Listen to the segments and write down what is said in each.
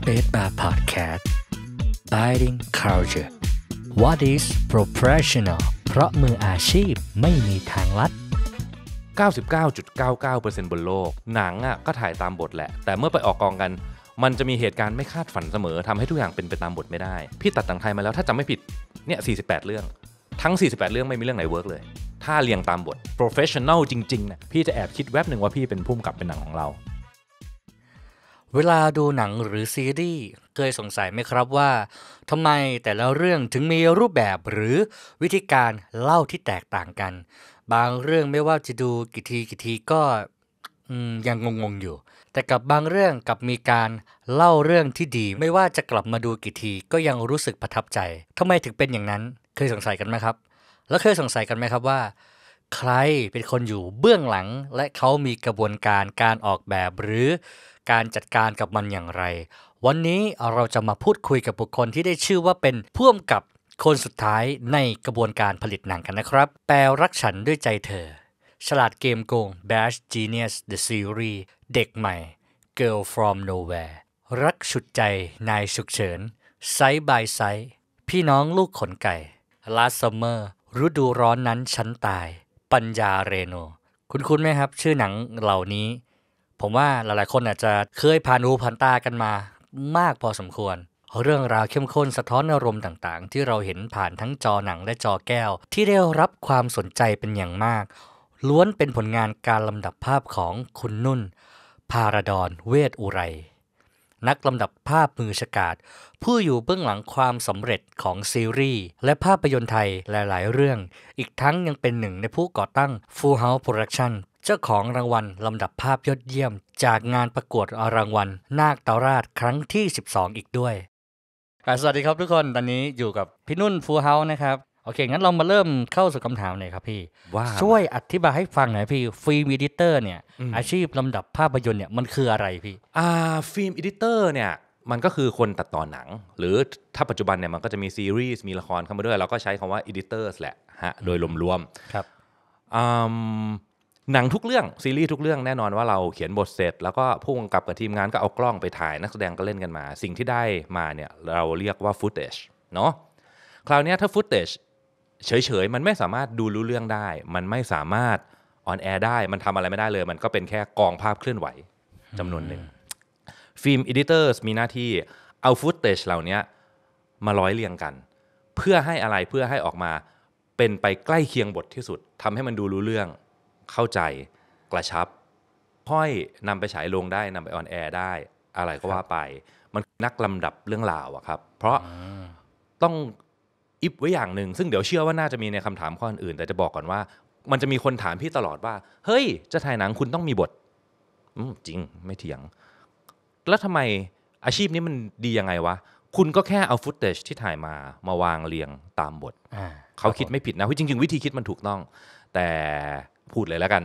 Space Bar Podcast Biting Culture What is Professional เพราะมืออาชีพไม่มีทางลัด 99.99%บนโลก หนังอ่ะก็ถ่ายตามบทแหละ แต่เมื่อไปออกกองกัน มันจะมีเหตุการณ์ไม่คาดฝันเสมอ ทำให้ทุกอย่างเป็นไปตามบทไม่ได้ พี่ตัดต่างไทยมาแล้ว ถ้าจำไม่ผิด เนี่ย 48 เรื่อง ทั้ง 48 เรื่องไม่มีเรื่องไหนเวิร์กเลย ถ้าเรียงตามบท professional จริงๆนะพี่จะแอบคิดแวบหนึ่งว่าพี่เป็นผู้มำกับเป็นหนังของเราเวลาดูหนังหรือซีรีส์ เคยสงสัยไหมครับว่าทำไมแต่และเรื่องถึงมีรูปแบบหรือวิธีการเล่าที่แตกต่างกัน บางเรื่องไม่ว่าจะดูกี่ทีกี่ทีก็ยังงงๆอยู่ แต่กับบางเรื่องกับมีการเล่าเรื่องที่ดี ไม่ว่าจะกลับมาดูกี่ทีก็ยังรู้สึกประทับใจทำไมถึงเป็นอย่างนั้น เคยสงสัยกันไหมครับ แล้วเคยสงสัยกันไหมครับว่า ใครเป็นคนอยู่เบื้องหลังและเขามีกระบวนการการออกแบบหรือการจัดการกับมันอย่างไร วันนี้เราจะมาพูดคุยกับบุคคลที่ได้ชื่อว่าเป็นพ่วมกับคนสุดท้ายในกระบวนการผลิตหนังกันนะครับ แปลรักฉันด้วยใจเธอ ฉลาดเกมโกง Bash Genius The Series เด็กใหม่ Girl from Nowhere รักฉุดใจนายฉุกเฉินไซส์บายไซส์พี่น้องลูกขนไก่ Last Summer รฤดูร้อนนั้นฉันตาย ปัญญาเรโน คุณคุนไหมครับชื่อหนังเหล่านี้ผมว่าหลายๆ คนอาจจะเคยผ่านรูผ่านตากันมา มากพอสมควรเรื่องราวเข้มข้นสะท้อนอารมณ์ต่างๆ ที่เราเห็นผ่านทั้งจอหนังและจอแก้วที่ได้รับความสนใจเป็นอย่างมาก ล้วนเป็นผลงานการลำดับภาพของคุณนุ่นพาราดอนเวทอุไร นักลำดับภาพมือฉกาดผู้อยู่เบื้องหลังความสำเร็จของซีรีส์และภาพยนตร์ไทยหลายๆ เรื่อง อีกทั้งยังเป็นหนึ่งในผู้ก่อตั้ง Full House Production เจ้าของรางวัลลำดับภาพยอดเยี่ยม จากงานประกวดรางวัล นาคตาราชครั้งที่ 12 อีกด้วย สวัสดีครับทุกคน ตอนนี้อยู่กับพี่นุ่นฟูเฮาส์นะครับ โอเค งั้นเรามาเริ่มเข้าสู่คำถามเลยครับพี่ ว่าช่วยอธิบายให้ฟังหน่อยพี่ ฟิล์มอิดิเตอร์เนี่ยอาชีพลำดับภาพยนตร์เนี่ยมันคืออะไรพี่ อ่าฟิล์มอิดิเตอร์เนี่ยมันก็คือคนตัดต่อหนัง หรือถ้าปัจจุบันเนี่ยมันก็จะมีซีรีส์มีละครเข้ามาด้วย เราก็ใช้คำว่าอิดิเตอร์แหละฮะโดยรวมๆครับหนังทุกเรื่อง ซีรีส์ทุกเรื่องแน่นอนว่าเราเขียนบทเสร็จ แล้วก็ุ่งกลกับกับทีมงานก็เอากล้องไปถ่ายนักแสดงก็เล่นกันมา สิ่งที่ได้มาเนี่ยเราเรียกว่าฟุตเทจเนาะคราวนี้ถ้าฟุตเทจเฉยๆ มันไม่สามารถดูรู้เรื่องได้ มันไม่สามารถออนแอร์ได้มันทำอะไรไม่ได้เลย มันก็เป็นแค่กองภาพเคลื่อนไหวจำนวนหนึ่งฟิล์มเอดิเตอร์มีหน้าที่เอาฟุตเทจเหล่านี้มาร้อยเรียงกัน เพื่อให้อะไรเพื่อให้ออกมาเป็นไปใกล้เคียงบทที่สุดทำให้มันดูรู้เรื่องเข้าใจกระชับค่อยนำไปฉายลงได้นำไปออนแอร์ได้ อะไรก็ว่าไป มันนักลำดับเรื่องราวอะครับ เพราะต้องอิบไว้อย่างหนึ่ง ซึ่งเดี๋ยวเชื่อว่า น่าจะมีในคำถามข้ออื่น แต่จะบอกก่อนว่า มันจะมีคนถามพี่ตลอดว่า เฮ้ยจะถ่ายหนังคุณต้องมีบทจริง ไม่เถียง แล้วทำไมอาชีพนี้มันดียังไงวะคุณก็แค่เอาฟุตเทจที่ถ่ายมา มาวางเรียงตามบทเขาคิดไม่ผิดนะจริง ๆ วิธีคิดมันถูกต้อง แต่พูดเลยแล้วกัน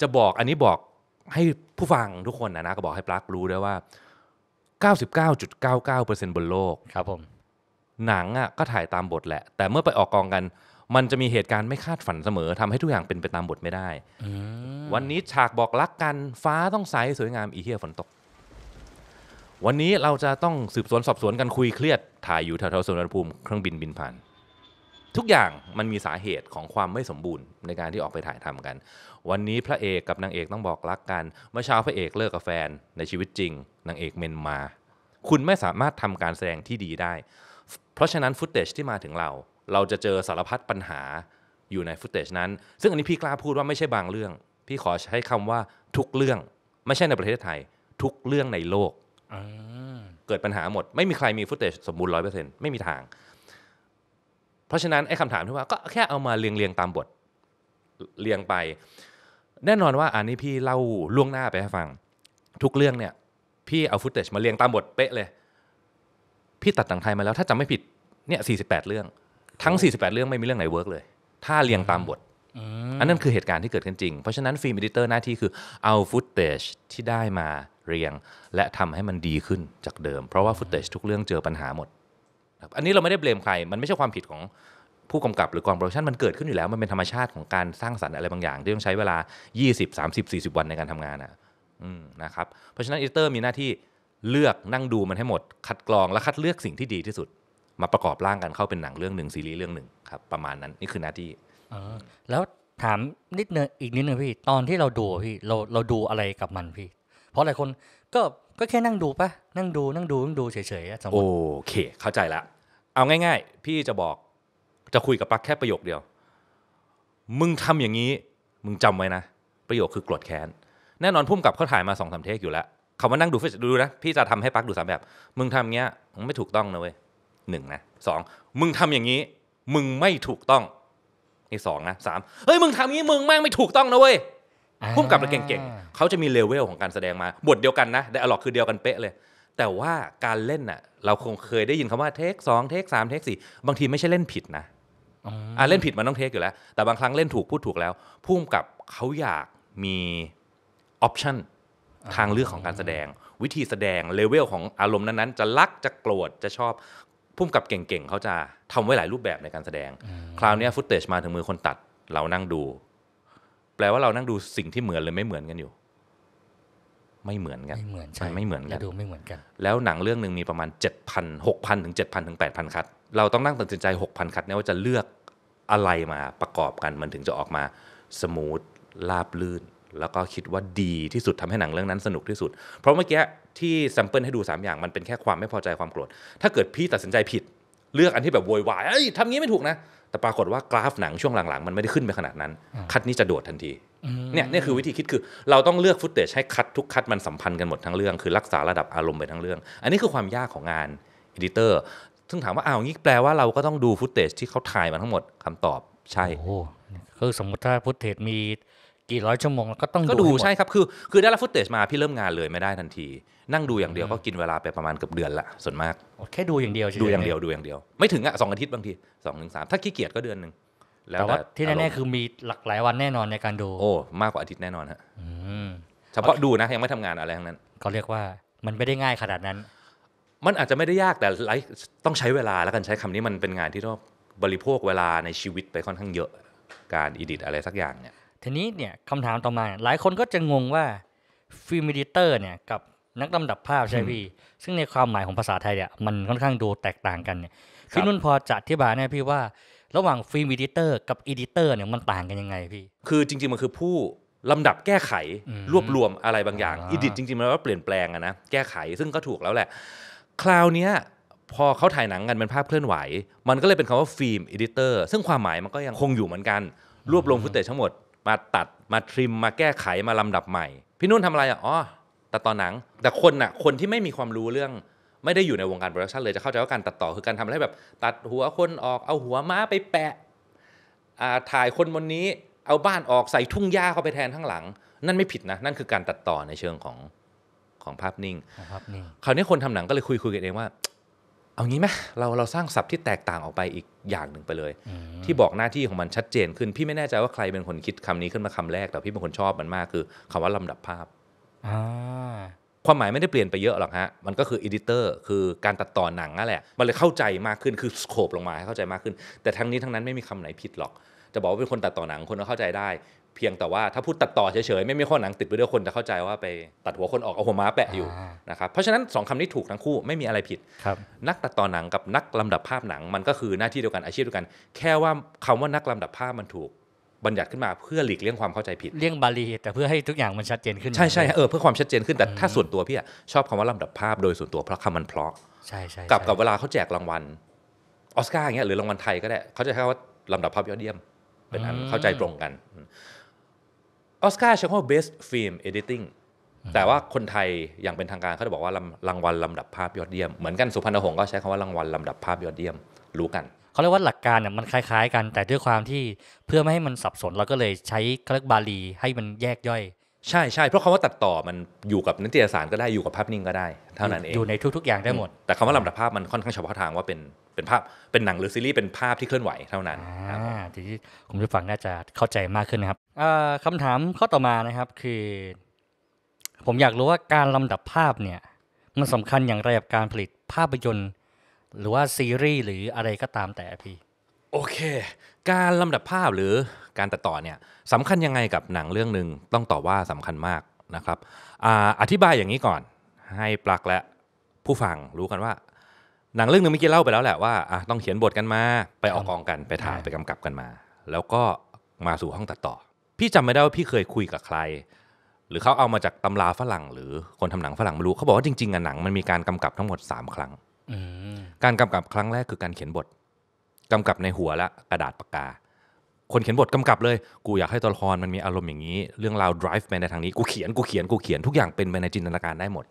จะบอกอันนี้บอกให้ผู้ฟังทุกคนนะนะก็บอกให้ปลั๊กรู้ด้วยว่า 99.99%บนโลกครับผมหนังอ่ะก็ถ่ายตามบทแหละ แต่เมื่อไปออกกองกัน มันจะมีเหตุการณ์ไม่คาดฝันเสมอทำให้ทุกอย่างเป็นไปตามบทไม่ได้วันนี้ฉากบอกรักกันฟ้าต้องใสสวยงามอีเหี้ยฝนตก วันนี้เราจะต้องสืบสวนสอบสวนกันคุยเครียดถ่ายอยู่แถวแถวสุวนภูมิเครื่องบินบินผ่านทุกอย่างมันมีสาเหตุของความไม่สมบูรณ์ในการที่ออกไปถ่ายทำกัน วันนี้พระเอกกับนางเอกต้องบอกรักกัน เมื่อเช้าพระเอกเลิกกับแฟน ในชีวิตจริง นางเอกเมนมา คุณไม่สามารถทำการแสดงที่ดีได้ เพราะฉะนั้นฟุตเทจที่มาถึงเรา เราจะเจอสารพัดปัญหาอยู่ในฟุตเทจนั้น ซึ่งอันนี้พี่กล้าพูดว่าไม่ใช่บางเรื่อง พี่ขอใช้คำว่าทุกเรื่องไม่ใช่ในประเทศไทย ทุกเรื่องในโลกเกิดปัญหาหมด ไม่มีใครมีฟุตเทจสมบูรณ์ร้อยเปอร์เซ็นต์ไม่มีทางเพราะฉะนั้นไอ้คำถามที่ว่าก็แค่เอามาเรียงเรียงตามบทเรียงไป แน่นอนว่าอันนี้พี่เล่าล่วงหน้าไปให้ฟัง ทุกเรื่องเนี่ยพี่เอาฟุตเทจมาเรียงตามบทเป๊ะเลย พี่ตัดต่างไทยมาแล้วถ้าจำไม่ผิดเนี่ย 48 เรื่อง ทั้ง 48 เรื่องไม่มีเรื่องไหนเวิร์กเลย ถ้าเรียงตามบทอันนั้นคือเหตุการณ์ที่เกิดขึ้นจริง เพราะฉะนั้นฟิล์มอดิเตอร์หน้าที่คือเอาฟุตเทจที่ได้มาเรียงและทำให้มันดีขึ้นจากเดิมเพราะว่าฟุตเทจทุกเรื่องเจอปัญหาหมดับอันนี้เราไม่ได้เบลมใคร มันไม่ใช่ความผิดของผู้กำกับหรือกองโปรดักชันมันเกิดขึ้นอยู่แล้ว มันเป็นธรรมชาติของการสร้างสรรค์อะไรบางอย่าง ที่ต้องใช้เวลา 20 30 40 วันในการทำงานอ่ะนะครับเพราะฉะนั้นอีเตอร์ มีหน้าที่เลือกนั่งดูมันให้หมด คัดกรองและคัดเลือกสิ่งที่ดีที่สุด มาประกอบร่างกันเข้าเป็นหนังเรื่องหนึ่งซีรีส์เรื่องหนึ่งครับ ประมาณนั้นนี่คือหน้าที่แล้วถามนิดนึงอีกนิดนึงพี่ตอนที่เราดูพี่เราเราดูอะไรกับมันพี่เพราะหลายคนก็ก็แค่นั่งดูปะนั่งดูนั่งดูนั่งดูเฉยๆสมมติโอเค เข้าใจละเอาง่าย ๆ พี่จะบอกจะคุยกับปลั๊กแค่ประโยคเดียว มึงทำอย่างนี้ มึงจำไว้นะประโยคคือกรดแค้นแน่นอนพุ่มกับเขาถ่ายมาสองสามเทคอยู่แล้วเขามานั่งดูดูนะพี่จะทำให้ปลั๊กดูสามแบบ มึงทำเงี้ยมึงไม่ถูกต้องนะเว้ยหนึ่งนะสองมึงทำอย่างนี้ มึงไม่ถูกต้องนี่สองนะสามเฮ้ยมึงทำงี้มึงแม่งไม่ถูกต้องนะเว้ยพุ่มกับเเก่งๆเขาจะมีเลเวล ของการแสดงมา บทเดียวกันนะแต่อลอกคือเดียวกันเป๊ะเลยแต่ว่าการเล่นน่ะเราคงเคยได้ยินคำว่าเทคสองเทคสามเทคสี่บางทีไม่ใช่เล่นผิดนะอ่าเล่นผิดมันต้องเทคอยู่แล้ว แต่บางครั้งเล่นถูกพูดถูกแล้ว พุ่มกับเขาอยากมีออปชั่นทางเลือกของการแสดง วิธีแสดงเลเวลของอารมณ์นั้นๆจะรักจะโกรธจะชอบ พุ่มกับเก่งๆเขาจะทำไว้หลายรูปแบบในการแสดงคราวนี้ฟุตเตจมาถึงมือคนตัด เรานั่งดู แปลว่าเรานั่งดูสิ่งที่เหมือนเลยไม่เหมือนกันอยู่ไม่เหมือนกันไม่เหมือนใช่ไม่เหมือนกันดูไม่เหมือนกัน แล้วหนังเรื่องหนึ่งมีประมาณ7,000 6,000 ถึง 7,000 ถึง 8,000 คัด เราต้องนั่งตัดสินใจ 6,000 คัดเนี่ยว่าจะเลือกอะไรมาประกอบกันมันถึงจะออกมาสมูทราบลื่น แล้วก็คิดว่าดีที่สุดทำให้หนังเรื่องนั้นสนุกที่สุด เพราะเมื่อกี้ที่แซมเปิลให้ดู3อย่างมันเป็นแค่ความไม่พอใจความโกรธ ถ้าเกิดพี่ตัดสินใจผิดเลือกอันที่แบบโวยวายเอ้ยทำงี้ไม่ถูกนะ แต่ปรากฏว่ากราฟหนังช่วงหลังๆมันไม่ได้ขึ้นไปขนาดนั้น คัดนี้จะโดดทันทีเนี่ยนี่คือวิธีคิดคือเราต้องเลือกฟุตเตจให้คัดทุกคัดมันสัมพันธ์กันหมดทั้งเรื่อง คือรักษาระดับอารมณ์ไปทั้งเรื่อง อันนี้คือความยากของงานอดิเตอร์ ซึ่งถามว่าอ้าวงี้แปลว่าเราก็ต้องดูฟุตเตจที่เขาถ่ายมาทั้งหมดคำตอบใช่โอ้คือสมมติถ้าฟุตเทจมีกี่ร้อยชั่วโมงก็ต้องก็ดูใช่ครับ คือคือได้รับฟุตเทจมาพี่เริ่มงานเลยไม่ได้ทันที นั่งดูอย่างเดียวก็กินเวลาไปประมาณเกือบเดือนละ ส่วนมากแค่ดูอย่างเดียวใช่ดูอย่างเดียวดูอย่างเดียว ไม่ถึงอ่ะสองอาทิตย์บางทีสองนึงสามถ้าขี้เกียจก็เดือนหนึ่งแต่ว่าที่แน่ๆคือมีหลักหลายวันแน่นอนในการดูโอ้มากกว่าอาทิตย์แน่นอนฮะเฉพาะดูนะยังไม่ทำงานอะไรทั้งนั้น เขาเรียกว่ามันไม่ได้ง่ายขนาดนั้น มันอาจจะไม่ได้ยากแต่ต้องใช้เวลาแล้วกันใช้คำนี้มันเป็นงานที่ต้องบริโภคเวลาในชีวิตไปค่อนข้างเยอะการอิดิทอะไรสักอย่างเนี่ย ทีนี้เนี่ยคำถามต่อมาหลายคนก็จะงงว่าฟิล์มดิเตอร์เนี่ยกับนักลำดับภาพใช่พี่ซึ่งในความหมายของภาษาไทยเนี่ยมันค่อนข้างดูแตกต่าง กันเนี่ยพี่นุ่นพอจะอธิบายเนี่ยพี่ว่าระหว่างฟิล์มอิดิเตอร์กับอิดิเตอร์เนี่ยมันต่างกันยังไงพี่ คือจริง ๆ มันคือผู้ลำดับแก้ไขรวบรวมอะไรบางอย่างอิดิทจริง ๆ มันก็เปลี่ยนแปลงอะนะแก้ไขซึ่งก็ถูกแล้วแหละ คราวนี้พอเขาถ่ายหนังกันเป็นภาพเคลื่อนไหว มันก็เลยเป็นคำว่าฟิล์มอิดิเตอร์ซึ่งความหมายมันก็ยังคงอยู่เหมือนกัน รวบรวมฟุตเตจทั้งหมด มาตัดมาทริมมาแก้ไขมาลำดับใหม่พี่นุ่นทำอะไรอ่ะอ๋อแต่ตอนหนังแต่คนอ่ะคนที่ไม่มีความรู้เรื่องไม่ได้อยู่ในวงการโปรดักชันเลยจะเข้าใจว่าการตัดต่อคือการทำให้แบบ ตัดหัวคนออกเอาหัวม้าไปแปะ ถ่ายคนบนนี้ เอาบ้านออกใส่ทุ่งหญ้าเข้าไปแทนข้างหลัง นั่นไม่ผิดนะนั่นคือการตัดต่อในเชิงของของภาพนิ่งภาพนิ่งคราวนี้คนทำหนังก็เลยคุยคุยกันเองว่า เอางี้ไหมเราเราสร้างศัพท์ที่แตกต่างออกไปอีกอย่างหนึ่งไปเลยที่บอกหน้าที่ของมันชัดเจน ขึ้นพี่ไม่แน่ใจว่าใครเป็นคนคิดคำนี้ขึ้นมาคำแรก แต่พี่เป็นคนชอบมันมากคือคำว่าลำดับภาพความหมายไม่ได้เปลี่ยนไปเยอะหรอกฮะ มันก็คืออดิเตอร์คือการตัดต่อหนังนั่นแหละ มันเลยเข้าใจมากขึ้น คือสโคปลงมาให้เข้าใจมากขึ้น แต่ทั้งนี้ทั้งนั้นไม่มีคำไหนผิดหรอก จะบอกว่าเป็นคนตัดต่อหนังคนก็เข้าใจได้ เพียงแต่ว่าถ้าพูดตัดต่อเฉยๆ ไม่มีข้อหนังติดไปด้วยคนจะเข้าใจว่าไปตัดหัวคนออกเอาหัวม้าแปะอยู่นะครับ เพราะฉะนั้น 2คำนี้ถูกทั้งคู่ไม่มีอะไรผิด นักตัดต่อหนังกับนักลำดับภาพหนังมันก็คือหน้าที่เดียวกันอาชีพเดียวกัน แค่ว่าคำว่านักลำดับภาพมันถูกบัญญัติขึ้นมาเพื่อหลีกเลี่ยงความเข้าใจผิดเลี่ยงบาลีแต่เพื่อให้ทุกอย่างมันชัดเจนขึ้นใช่ใช่เออเพื่อความชัดเจนขึ้นแต่ถ้าส่วนตัวพี่ชอบคำว่าลำดับภาพโดยส่วนตัวเพราะคำมันเพราะใช่ใช่กับกับเวลาเขาแจกรางวัลออสการ์เงี้ยหรือรางวัลไทยก็ได้เขาจะใช้คำว่าลำดับภาพยอดเยี่ยมเป็นอันเข้าใจตรงกันออสการ์ใช้คำว่า best film editing แต่ว่าคนไทยอย่างเป็นทางการเขาจะบอกว่ารางวัลลำดับภาพยอดเยี่ยม เหมือนกันสุพรรณหงษ์ก็ใช้คำว่ารางวัลลำดับภาพยอดเยี่ยมรู้กันเขาเรียกว่าหลักการเนี่ยมันคล้ายๆกัน แต่ด้วยความที่เพื่อไม่ให้มันสับสนเราก็เลยใช้เครื่องบาลีให้มันแยกย่อยใช่ใช่เพราะคำว่าตัดต่อมันอยู่กับนิตยสารก็ได้อยู่กับภาพนิ่งก็ได้เท่านั้นเองอยู่ในทุกๆ อย่างได้หมด แต่คำว่าลำดับภาพมันค่อนข้างเฉพาะทางว่าเป็นเป็นภาพเป็นหนังหรือซีรีส์เป็นภาพที่เคลื่อนไหวเท่านั้นทีนี้คุณผู้ฟังน่าจะเข้าใจมากขึ้นนะครับคำถามข้อต่อมานะครับคือ ผมอยากรู้ว่าการลำดับภาพเนี่ยมันสำคัญอย่างไรกับการผลิตภาพยนตร์หรือว่าซีรีส์หรืออะไรก็ตามแต่พี่ โอเค การลำดับภาพหรือการตัดต่อเนี่ยสำคัญยังไงกับหนังเรื่องหนึ่งต้องตอบว่าสำคัญมากนะครับออธิบายอย่างนี้ก่อน ให้ปลักและผู้ฟังรู้กันว่า หนังเรื่องนึงเมื่อกี้เล่าไปแล้วแหละว่าต้องเขียนบทกันมาไปออกกองกันไปถ่ายไปกำกับกันมา แล้วก็มาสู่ห้องตัดต่อ พี่จำไม่ได้ว่าพี่เคยคุยกับใคร หรือเขาเอามาจากตำราฝรั่ง หรือคนทำหนังฝรั่งไม่รู้เขาบอกว่าจริงๆอ่ะหนังมันมีการกำกับทั้งหมด 3 ครั้งการกำกับครั้งแรกคือการเขียนบทกำกับในหัวละกระดาษปากกา คนเขียนบทกำกับเลยกูอยากให้ตัวละครมันมีอารมณ์อย่างนี้ เรื่องราว drive ไปในทางนี้กูเขียนกูเขียนกูเขียนทุกอย่างเป็นไปในจินตนาการได้หมด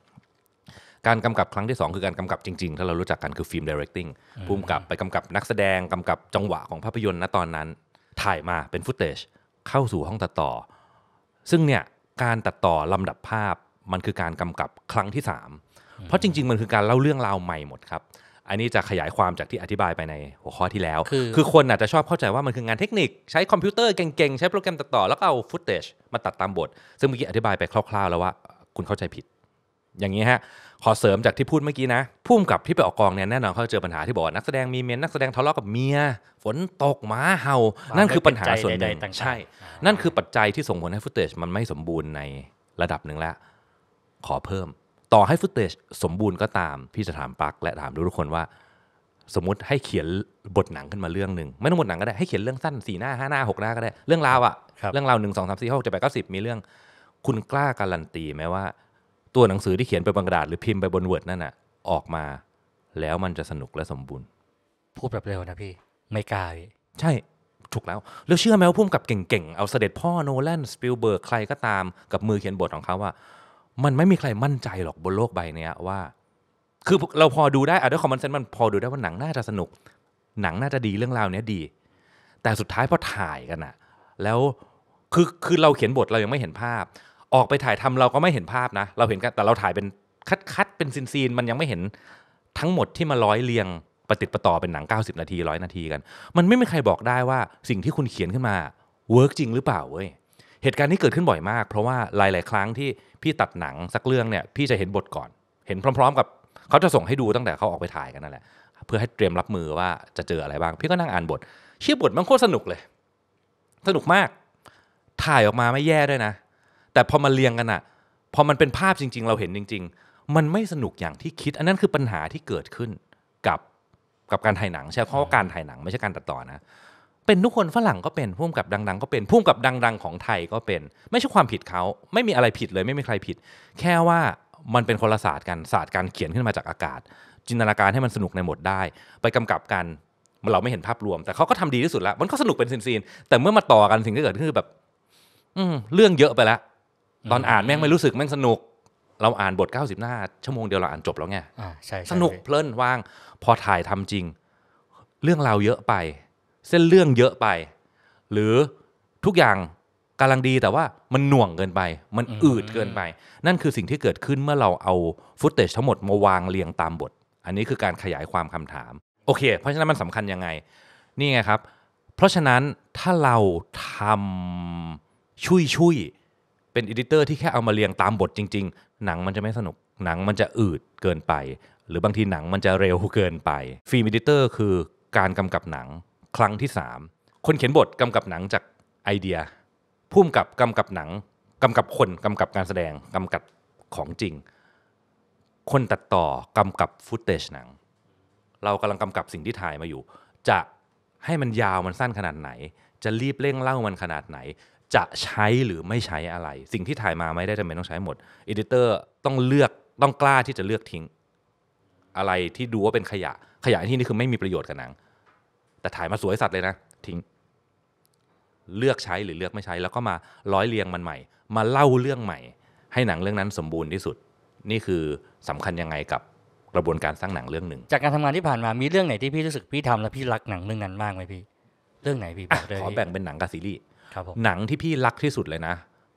การกำกับครั้งที่ 2 คือการกำกับจริงๆถ้าเรารู้จักกันคือฟิล์ม directing ภูมิกับไปกำกับนักแสดงกำกับจังหวะของภาพยนตร์ณตอนนั้น ถ่ายมาเป็นฟุตเทจเข้าสู่ห้องตัดต่อ ซึ่งเนี่ยการตัดต่อลำดับภาพมันคือการกำกับครั้งที่3เพราะจริง ๆ มันคือการเล่าเรื่องราวใหม่หมดครับ อันนี้จะขยายความจากที่อธิบายไปในหัวข้อที่แล้ว คือคนอาจจะชอบเข้าใจว่ามันคืองานเทคนิคใช้คอมพิวเตอร์เก่ง ๆ ใช้โปรแกรมตัดต่อ แล้วก็เอาฟุตเทจมาตัดตามบท ซึ่งเมื่อกี้อธิบายไปคร่าว ๆ แล้วว่าคุณเข้าใจผิด อย่างนี้ฮะ ขอเสริมจากที่พูดเมื่อกี้นะพุ่มกับที่ไปออกกองเนี่ยแน่นอนเขาเจอปัญหาที่บอกนักแสดงมีเมียนักแสดงทะเลาะกับเมีย ฝนตกหมาเห่า นั่นคือปัญหาส่วนหนึ่ง ใช่ นั่นคือปัจจัยที่ส่งผลให้ฟุตเทจมันไม่สมบูรณ์ในระดับหนึ่งแล้วขอเพิ่มต่อให้ฟุตเตจสมบูรณ์ก็ตามพี่จะถามปักและถามทุกคนว่า สมมติให้เขียนบทหนังขึ้นมาเรื่องหนึ่งไม่ต้องบทหนังก็ได้ให้เขียนเรื่องสั้นสี่หน้าห้าหน้าหกหน้าก็ได้ เรื่องราวอะเรื่องราวหนึ่งสองสามสี่หกเจ็ดแปดเก้าสิบมีเรื่องคุณกล้าการันตีไหมว่า ตัวหนังสือที่เขียนไปบนกระดาษหรือพิมพ์ไปบนเวิร์ดนั่นอะออกมา แล้วมันจะสนุกและสมบูรณ์พูดแบบเร็วนะพี่ไม่กล้าใช่ถูกแล้วแล้ว เชื่อไหมว่าพุ่มกับเก่งๆเอาเสด็จพ่อโนแลนสปิลเบิร์กใครก็ตามกับมือเขียนบทของเขาว่ามันไม่มีใครมั่นใจหรอกบนโลกใบนี้ว่า คือเราพอดูได้อะด้วยคอมมอนเซนต์มันพอดูได้ว่าหนังน่าจะสนุก หนังน่าจะดีเรื่องราวเนี้ยดี แต่สุดท้ายพอถ่ายกันอะแล้วคือคือเราเขียนบทเรายังไม่เห็นภาพ ออกไปถ่ายทำเราก็ไม่เห็นภาพนะ เราเห็นแต่เราถ่ายเป็นคัดคัดเป็นซีนซีนมันยังไม่เห็นทั้งหมดที่มาร้อยเรียง ประติดประต่อเป็นหนัง 90 นาทีร้อยนาทีกันมันไม่มีใครบอกได้ว่าสิ่งที่คุณเขียนขึ้นมาเวิร์กจริงหรือเปล่าเว้ยเหตุการณ์ที่เกิดขึ้นบ่อยมาก เพราะว่าหลายๆ ครั้งที่พี่ตัดหนังสักเรื่องเนี่ย พี่จะเห็นบทก่อน เห็นพร้อม ๆ กับเขาจะส่งให้ดูตั้งแต่เขาออกไปถ่ายกันนั่นแหละ เพื่อให้เตรียมรับมือว่าจะเจออะไรบ้างพี่ก็นั่งอ่านบทเชื่อบทมันโคตรสนุกเลย สนุกมาก ถ่ายออกมาไม่แย่ด้วยนะ แต่พอมาเรียงกันอะพอมันเป็นภาพจริง ๆ เราเห็นจริง ๆ มันไม่สนุกอย่างที่คิดอันนั้นคือปัญหาที่เกิดขึ้น กับกับการถ่ายหนังใช่เพราะการถ่ายหนังไม่ใช่การตัดต่อนะเป็นทุกคนฝรั่งก็เป็นพุ่มกับดังๆก็เป็นพุ่มกับดังๆ ของไทยก็เป็น ไม่ใช่ความผิดเขาไม่มีอะไรผิดเลยไม่มีใครผิด แค่ว่ามันเป็นคนละศาสตร์กันศาสตร์การเขียนขึ้นมาจากอากาศ จินตนาการให้มันสนุกในหมดได้ ไปกำกับกันเราไม่เห็นภาพรวม แต่เขาก็ทำดีที่สุดแล้ว มันก็สนุกเป็นซีนๆแต่เมื่อมาต่อกันสิ่งที่เกิดขึ้นคือแบบ อืเรื่องเยอะไปละตอนอ่านแม่งไม่รู้สึกแม่งสนุกเราอ่านบท90หน้าชั่วโมงเดียวเราอ่านจบแล้วไงสนุกเพลินว่างพอถ่ายทำจริง เรื่องเราเยอะไปเส้นเรื่องเยอะไป หรือทุกอย่างกำลังดีแต่ว่ามันหน่วงเกินไป มันอืดเกินไป นั่นคือสิ่งที่เกิดขึ้นเมื่อเราเอาฟุตเตจทั้งหมดมาวางเรียงตามบท อันนี้คือการขยายความคำถามโอเค เพราะฉะนั้นมันสำคัญยังไงนี่ไงครับ เพราะฉะนั้นถ้าเราทำชุยชุยเป็นอดิเตอร์ที่แค่เอามาเรียงตามบทจริง ๆ หนังมันจะไม่สนุกหนังมันจะอืดเกินไป หรือบางทีหนังมันจะเร็วเกินไปฟิล์มอดิเตอร์ คือการกำกับหนังครั้งที่3คนเขียนบทกำกับหนังจากไอเดียพุ่มกับกำกับหนังกำกับคนกำกับการแสดงกำกับของจริง คนตัดต่อกำกับฟุตเทจหนัง เรากำลังกำกับสิ่งที่ถ่ายมาอยู่ จะให้มันยาวมันสั้นขนาดไหน จะรีบเร่งเล่ามันขนาดไหน จะใช้หรือไม่ใช้อะไร สิ่งที่ถ่ายมาไม่ได้จำเป็นต้องใช้หมดเอดิเตอร์ต้องเลือกต้องกล้าที่จะเลือกทิ้งอะไรที่ดูว่าเป็นขยะ ขยะที่นี่คือไม่มีประโยชน์กับหนังแต่ถ่ายมาสวยสัตว์เลยนะทิ้งเลือกใช้หรือเลือกไม่ใช้แล้วก็มาร้อยเรียงมันใหม่ มาเล่าเรื่องใหม่ให้หนังเรื่องนั้นสมบูรณ์ที่สุด นี่คือสำคัญยังไงกับกระบวนการสร้างหนังเรื่องหนึ่งจากการทำงานที่ผ่านมามีเรื่องไหนที่พี่รู้สึกพี่ทำแล้วพี่รักหนังเรื่องนั้นมากไหมพี่เรื่องไหนพี่บอกเลยขอแบ่งเป็นหนังกับซีรีส์ครับหนังที่พี่รักที่สุดเลยนะ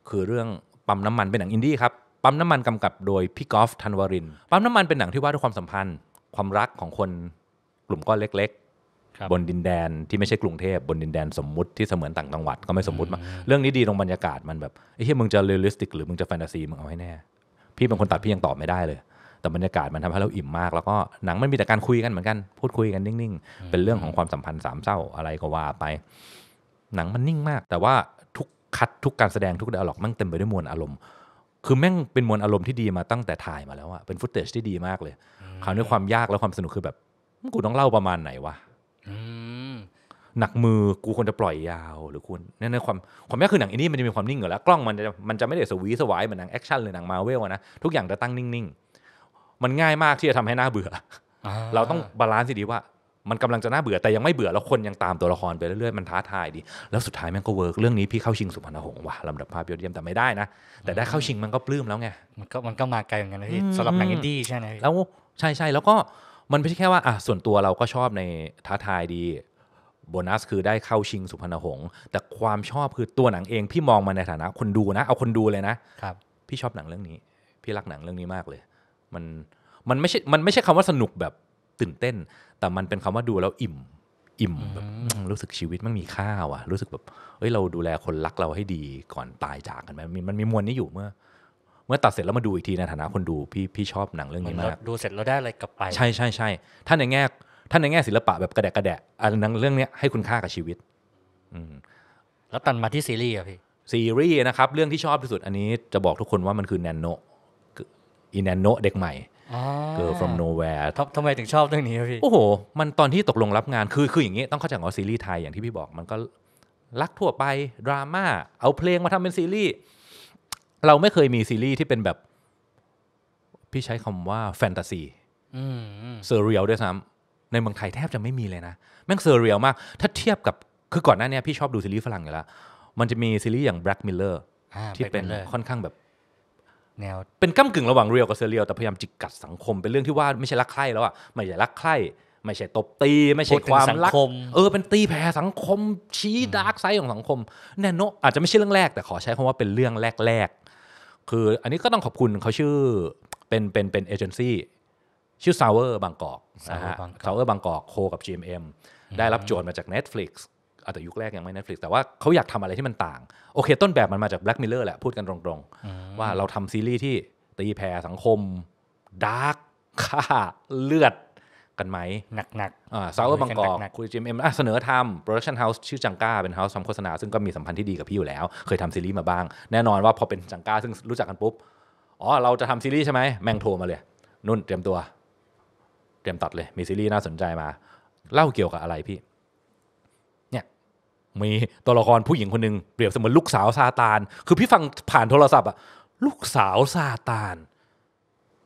คือเรื่องปั๊มน้ำมันเป็นหนังอินดี้ครับปั๊มน้ำมันกำกับ โดยพี่กอล์ฟธันวรินปั๊มน้ำมันเป็นหนังที่ว่าด้วยความสัมพันธ์ ความรักของคนกลุ่มก้อนเล็กบนดินแดนที่ไม่ใช่กรุงเทพ บนดินแดนสมมุติที่เสมือนต่างจังหวัดก็ไม่สมมุติมาเรื่องนี้ดีตรงบรรยากาศมันแบบไอ้เฮ้ยมึงจะเรียลลิสติกหรือมึงจะแฟนตาซีมึงเอาให้แน่ พี่เป็นคนตัดพี่ยังตอบไม่ได้เลย แต่บรรยากาศมันทำให้เราอิ่มมากแล้วก็หนังมันมีแต่การคุยกันเหมือนกัน พูดคุยกันนิ่งๆ เป็นเรื่องของความสัมพันธ์สามเศร้าอะไรก็ว่าไป หนังมันนิ่งมาก แต่ว่าทุกคัดทุกการแสดงทุกเดอะล็อกมันเต็มไปด้วยมวลอารมณ์ คือแม่งเป็นมวลอารมณ์ที่ดีมาตั้งแต่ถ่ายมาแล้วอะเป็นฟุตเทจที่ดีมากเลยคราวนี้ความยากและความสนุกคือแบบกูต้องเล่าประมาณไหนวะหนักมือกูควรจะปล่อยยาวหรือคุณนั่นในความความแม่คือหนังอินดี้มันจะมีความนิ่งเหร่แล้วกล้องมันจะมันจะไม่ได้สวีสวาย เหมือนหนังแอคชั่นหรือหนังมาเวลนะทุกอย่างจะตั้งนิ่ง ๆ มันง่ายมากที่จะทำให้หน้าเบื่อเราต้องบาลานซ์ดีว่า มันกำลังจะน่าเบื่อแต่ยังไม่เบื่อแล้วคนยังตามตัวละครไปเรื่อยๆ มันท้าทายดี แล้วสุดท้ายมันก็เวิร์กเรื่องนี้พี่เข้าชิงสุพรรณหงษ์ว่ะลำดับภาพยอดเยี่ยมแต่ไม่ได้นะ แต่ได้เข้าชิงมันก็ปลื้มแล้วไงมันก็มันก็มาไกลเหมือนกันนะพี่สำหรับหนังอินดี้ใช่ไหมแล้วใช่ใช่แล้วก็มันไม่ใช่แค่ว่าอ่ะส่วนตัวเราก็ชอบในท้าทายดีโบนัสคือได้เข้าชิงสุพรรณหงษ์แต่ความชอบคือตัวหนังเอง พี่มองมาในฐานะคนดูนะ เอาคนดูเลยนะ ครับ พี่ชอบหนังเรื่องนี้พี่รักหนังเรื่องนี้มากเลย มันมันไม่ใช่มันไม่ใช่คำว่าสนุกแบบตื่นเต้น แต่มันเป็นคำว่าดูแล้วอิ่ม อิ่มแบบรู้สึกชีวิตมันมีค่าว่ะรู้สึกแบบเอ้ยเราดูแลคนรักเราให้ดีก่อนตายจากกันไหมมันมีมวลนี้อยู่เมื่อเมื่อตัดเสร็จแล้วมาดูอีกทีในฐานะคนดูพี่พี่ชอบหนังเรื่องนี้มาก ดูเสร็จแล้วได้อะไรกลับไปใช่ใช่ใช่ท่านในแง่ท่านในแง่ศิลปะแบบกระแดะกระแดะอันนั้นเรื่องเนี้ยให้คุณค่ากับชีวิตอืมแล้วตันมาที่ซีรีส์อะพี่ ซีรีส์นะครับ เรื่องที่ชอบที่สุดอันนี้จะบอกทุกคนว่ามันคือแนนโนอีแนนโนเด็กใหม่เกิร์ from nowhere ทำไมถึงชอบเรื่องนี้พี่โอ้โหมันตอนที่ตกลงรับงานคือคืออย่างงี้ต้องเข้าใจว่าซีรีส์ไทยอย่างที่พี่บอกมันก็รักทั่วไปดราม่าเอาเพลงมาทำเป็นซีรีส์เราไม่เคยมีซีรีส์ที่เป็นแบบ พี่ใช้คำว่าแฟนตาซีเซอร์เรียลด้วยซ้ำในเมืองไทยแทบจะไม่มีเลยนะ แม่งเซอร์เรียลมาก ถ้าเทียบกับคือก่อนหน้านี้พี่ชอบดูซีรีส์ฝรั่งอยู่แล้วมันจะมีซีรีส์อย่าง Black m i ลอร r ที่เป็นค่อนข้างแบบแนวเป็นก้ากึ่งระหว่างเรียลกับเซอร์เรียลแต่พยายามจิกกัดสังคมเป็นเรื่องที่ว่าไม่ใช่รักใคร่แล้วอ่ะไม่ใช่รักใคร่ไม่ใช่ตบตี ไม่ใช่ความรักเออเป็นตีแผ่สังคมชี้ดาร์กไซด์ของสังคม แนโนอาจจะไม่ใช่เรื่องแรกแต่ขอใช้คำว่าเป็นเรื่องแรกๆคืออันนี้ก็ต้องขอบคุณเขาชื่อเป็นเป็นเป็นเอเจนซี่ชื่อซาวเวอร์บางกอกนะฮะซาวเวอร์บางกอกโคกับ GMM ได้รับโจทย์มาจาก Netflix อาจจะยุคแรกยังไม่ Netflix แต่ว่าเขาอยากทำอะไรที่มันต่าง โอเคต้นแบบมันมาจาก Black Mirror แหละพูดกันตรงๆว่าเราทำซีรีส์ที่ตีแผ่สังคมดาร์กฆ่าเลือดกันไหมหนักหนักซาวเวอร์บางกอกคุยจีเอ็มเสนอทำโปรดักชันเฮาส์ชื่อจังก้า เป็นเฮาส์ทำโฆษณาซึ่งก็มีสัมพันธ์ที่ดีกับพี่อยู่แล้ว เคยทำซีรีส์มาบ้าง แน่นอนว่าพอเป็นจังก้า ซึ่งรู้จักกันปุ๊บอ๋อ เราจะทำซีรีส์ใช่ไหมแม่งโทรมาเลย นุ่นเตรียมตัว เตรียมตัดเลย มีซีรีส์น่าสนใจมา เล่าเกี่ยวกับอะไรพี่เนี่ยมีตัวละครผู้หญิงคนหนึ่งเปรียบเสมือนลูกสาวซาตานคือพี่ฟังผ่านโทรศัพท์อะลูกสาวซาตาน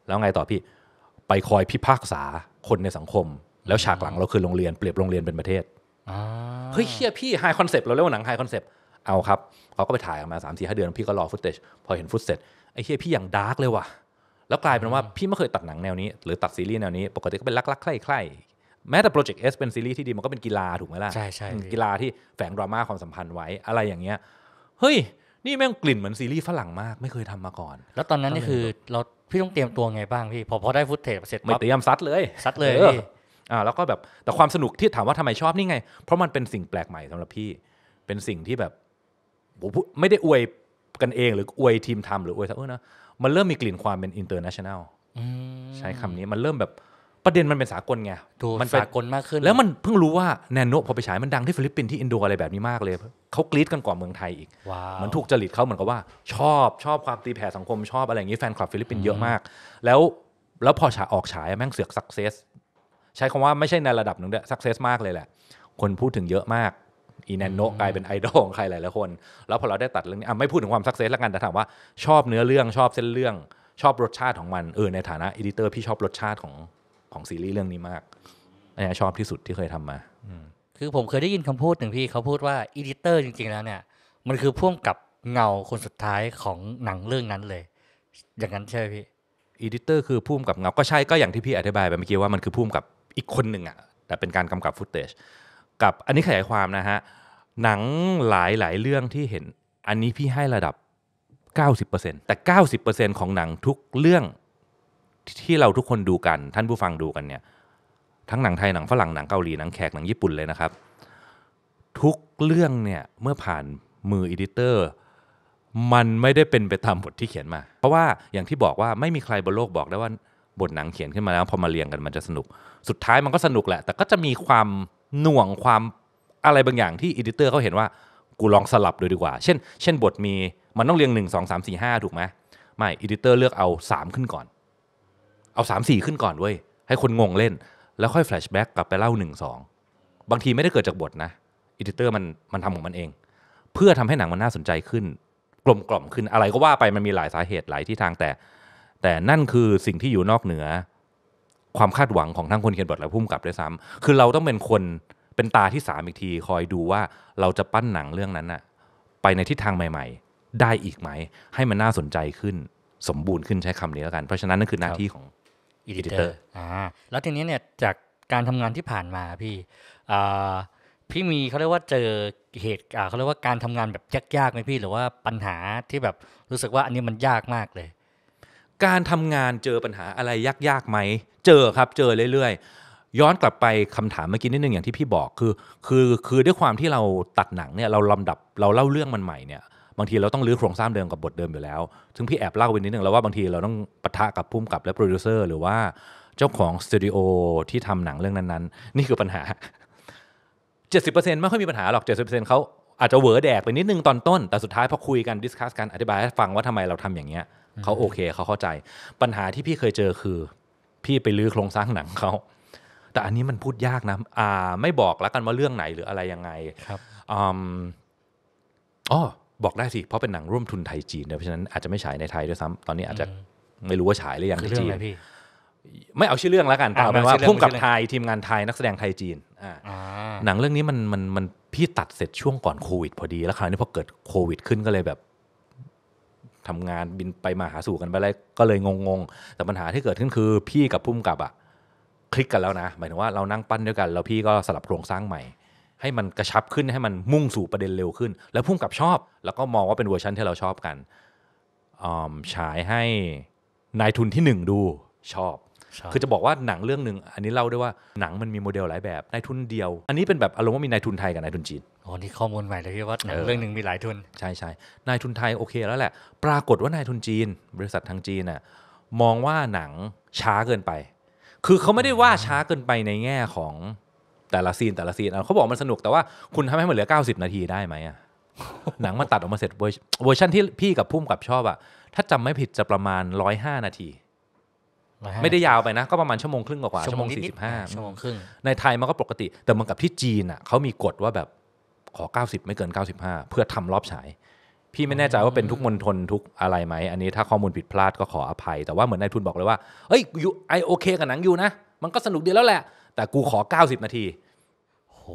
แล้วไงต่อพี่ไปคอยพิพากษาคนในสังคมแล้วฉากหลังเราคือโรงเรียนเปรียบโรงเรียนเป็นประเทศเฮ้ยเฮียพี่ไฮคอนเซปต์เราเรียกว่าหนังไฮคอนเซปต์เอาครับเขาก็ไปถ่ายออกมาสามสี่ห้าเดือนพี่ก็รอฟุตเทจพอเห็นฟุตเสร็จไอ้เฮียพี่อย่างดาร์กเลยว่ะ แล้วกลายเป็นว่าพี่ไม่เคยตัดหนังแนวนี้ หรือตัดซีรีส์แนวนี้ ปกติก็เป็นลักๆใคร่ๆแม้แต่โปรเจกต์เอสเป็นซีรีส์ที่ดีมันก็เป็นกีฬาถูกไหมล่ะใช่ใช่กีฬาที่แฝงดราม่าความสัมพันธ์ไว้อะไรอย่างเงี้ยเฮ้ย นี่แม่งกลิ่นเหมือนซีรีส์ฝรั่งมากไม่เคยทำมาก่อน แล้วตอนนั้นนี่คือเราพี่ต้องเตรียมตัวไงบ้างพี่พอพอได้ฟุตเทปเสร็จไม่เตรียมซัดเลยซัดเลยเออ่าแล้วก็แบบแต่ความสนุกที่ถามว่าทำไมชอบนี่ไง เพราะมันเป็นสิ่งแปลกใหม่สำหรับพี่ เป็นสิ่งที่แบบ ไม่ได้อวยกันเองหรืออวยทีมทำหรืออวยซะเอนะมันเริ่มมีกลิ่นความเป็นอินเตอร์เนชั่นแนลใช้คำนี้มันเริ่มแบบประเด็นมันเป็นสากลไง มันสากลมากขึ้น แล้วมันเพิ่งรู้ว่าแนนโนพอไปฉายมันดังที่ฟิลิปปินส์ที่อินโดอะไรแบบนี้มากเลย เขากรี๊ดกันก่อนเมืองไทยอีกมันถูกจริตเขาเหมือนกับว่าชอบชอบความตีแผ่สังคมชอบอะไรอย่างนี้แฟนคลับฟิลิปปินส์เยอะมาก แล้วแล้วพอฉายออกฉายแม่งเสือกสักเซสใช้คำว่าไม่ใช่ในระดับหนึ่งด้วยสักเซสมากเลยแหละ คนพูดถึงเยอะมากอีแนนโนกลายเป็นไอดอลของใครหลายๆคน แล้วพอเราได้ตัดเรื่องนี้ไม่พูดถึงความสักเซสแล้วกันแต่ถามว่าชอบเนื้อเรื่องชอบเส้นเรื่องชอบรสชาติของมันเออในฐานะอดิเตอร์พี่ชอบรสชาติของของซีรีส์เรื่องนี้มากอันนี้ชอบที่สุดที่เคยทำมาคือผมเคยได้ยินคำพูดหนึ่งพี่เขาพูดว่าอีดิเตอร์จริงๆแล้วเนี่ย มันคือพ่วงกับเงาคนสุดท้ายของหนังเรื่องนั้นเลย อย่างนั้นใช่ไหมพี่อีดิเตอร์คือพุ่มกับเงาก็ใช่ก็อย่างที่พี่อธิบายไปเมื่อกี้ว่ามันคือพุ่มกับอีกคนหนึ่งอะแต่เป็นการกำกับฟุตเทจกับอันนี้ขยายความนะฮะหนังหลายๆเรื่องที่เห็นอันนี้พี่ให้ระดับ 90%แต่ 90%ของหนังทุกเรื่องที่เราทุกคนดูกันท่านผู้ฟังดูกันเนี่ยทั้งหนังไทย หนังฝรั่ง หนังเกาหลีหนังแขกหนังญี่ปุ่นเลยนะครับ ทุกเรื่องเนี่ยเมื่อผ่านมืออีดิเตอร์มันไม่ได้เป็นไปตามบทที่เขียนมา เพราะว่าอย่างที่บอกว่าไม่มีใครบนโลกบอกได้ว่าบทหนังเขียนขึ้นมาแล้วพอมาเรียงกันมันจะสนุก สุดท้ายมันก็สนุกแหละ แต่ก็จะมีความหน่วงความอะไรบางอย่างที่อีดิเตอร์เขาเห็นว่ากูลองสลับดูดีกว่า เช่น เช่น บทมีมันต้องเรียง 1 2 3 4 5ถูกไหมไม่อีดิเตอร์เลือกเอา3 ขึ้นก่อนเอา 3 4 ขึ้นก่อนเว้ยให้คนงงเล่น แล้วค่อยแฟลชแบ็กกลับไปเล่า 1 2 บางทีไม่ได้เกิดจากบทนะอิดิเตอร์มันมันทำของมันเอง เพื่อทำให้หนังมันน่าสนใจขึ้น กลมกล่อมขึ้นอะไรก็ว่าไปมันมีหลายสาเหตุ หลายที่ทางแต่ แต่นั่นคือสิ่งที่อยู่นอกเหนือ ความคาดหวังของทั้งคนเขียนบทและผู้กำกับด้วยซ้ำคือเราต้องเป็นคนเป็นตาที่สามอีกที คอยดูว่าเราจะปั้นหนังเรื่องนั้นน่ะไปในทิศทางใหม่ๆ ได้อีกไหม ให้มันน่าสนใจขึ้น สมบูรณ์ขึ้นใช้คำนี้แล้วกัน เพราะฉะนั้นนั่นคือหน้าที่ของอีดิเตอร์อ่าแล้วทีนี้เนี่ยจากการทำงานที่ผ่านมาพี่พี่มีเขาเรียกว่าเจอเหตุเขาเรียกว่าการทำงานแบบยากๆไหมพี่ หรือว่าปัญหาที่แบบรู้สึกว่าอันนี้มันยากมากเลย การทำงานเจอปัญหาอะไรยากๆไหม เจอครับเจอเรื่อยๆ ย้อนกลับไปคำถามเมื่อกี้นิดนึงอย่างที่พี่บอกคือ คือคือด้วยความที่เราตัดหนังเนี่ย เราลำดับเราเล่าเรื่องมันใหม่เนี่ยบางทีเราต้องรื้อโครงสร้างเดิมกับบทเดิมอยู่แล้ว ซึ่งพี่แอบเล่าไปนิดนึง แล้วว่าบางทีเราต้องปะทะกับพุ่มกับและโปรดิวเซอร์ หรือว่าเจ้าของสตูดิโอที่ทำหนังเรื่องนั้นๆนนี่คือปัญหา 70%ไม่ค่อยมีปัญหาหรอก 70%เขาอาจจะเหวอแดกไปนิดนึงตอนต้น แต่สุดท้ายพอคุยกัน ดิสคัสกันอธิบายให้ฟังว่าทำไมเราทำอย่างเงี้ยเขาโอเคเขาเข้าใจปัญหาที่พี่เคยเจอคือ พี่ไปรื้อโครงสร้างหนังเขาแต่อันนี้มันพูดยากนะอ่าไม่บอกแล้วกันว่าเรื่องไหนหรืออะไรยังไงครับอ๋อบอกได้สิเพราะเป็นหนังร่วมทุนไทยจีนเนเพราะฉะนั้นอาจจะไม่ฉายในไทยด้วยซ้ำตอนนี้อาจจะไม่รู้ว่าฉายหรือยังที่จีนไม่เอาชื่อเรื่องแล้วกันแต่เอาเป็นว่าพุ่มกับไทยทีมงานไทยนักแสดงไทยจีนหนังเรื่องนี้มันมันมันพี่ตัดเสร็จช่วงก่อนโควิด พอดีแล้วคราวนี้พอเกิดโควิด ขึ้นก็เลยแบบทำงานบินไปมาหาสู่กันไปเลยก็เลยงงๆ แต่ปัญหาที่เกิดขึ้นคือ พี่กับพุ่มกับอะคลิกกันแล้วนะ หมายถึงว่าเรานั่งปั้นด้วยกันแล้วพี่ก็สลับโครงสร้างใหม่ให้มันกระชับขึ้นให้มันมุ่งสู่ประเด็นเร็วขึ้น แล้วพุ่มกับชอบ แล้วก็มองว่าเป็นเวอร์ชันที่เราชอบกันฉายให้นายทุนที่หนึ่งดูชอบ คือจะบอกว่าหนังเรื่องหนึ่งอันนี้เล่าได้ว่าหนังมันมีโมเดลหลายแบบนายทุนเดียว อันนี้เป็นแบบอารมณ์ว่ามีนายทุนไทยกับนายทุนจีนอ๋อนี่ข้อมูลใหม่เลยที่ว่าหนังเรื่องหนึ่งมีหลายทุนใช่ใช่นายทุนไทยโอเคแล้วแหละ ปรากฏว่านายทุนจีน บริษัททางจีนน่ะมองว่าหนังช้าเกินไป คือเขาไม่ได้ว่าช้าเกินไปในแง่ของแต่ละซีนแต่ละซีนเขาบอกมันสนุกแต่ว่าคุณทำให้มันเหลือ 90 นาทีได้ไหมอ่ะหนังมันตัดออกมาเสร็จเวอร์ชันที่พี่กับพุ่มกับชอบอ่ะถ้าจำไม่ผิดจะประมาณ 105 นาที ไม่ได้ยาวไปนะ ก็ประมาณชั่วโมงครึ่งกว่าชั่วโมงสี่สิบห้าชั่วโมงครึ่งในไทยมันก็ปกติ แต่มันกับที่จีนอ่ะเขามีกฎว่าแบบขอ 90 ไม่เกิน 95 เพื่อทำรอบฉาย พี่ไม่แน่ใจว่าเป็นทุกมณฑลทุกอะไรไหมอันนี้ถ้าข้อมูลผิดพลาดก็ขออภัยแต่ว่าเหมือนนายทุนบอกเลยว่าเฮ้ยยูไอโอเคกับหนังอยู่นะ มันก็สนุกดีแล้วแหละแต่กูขอ90 นาทีโห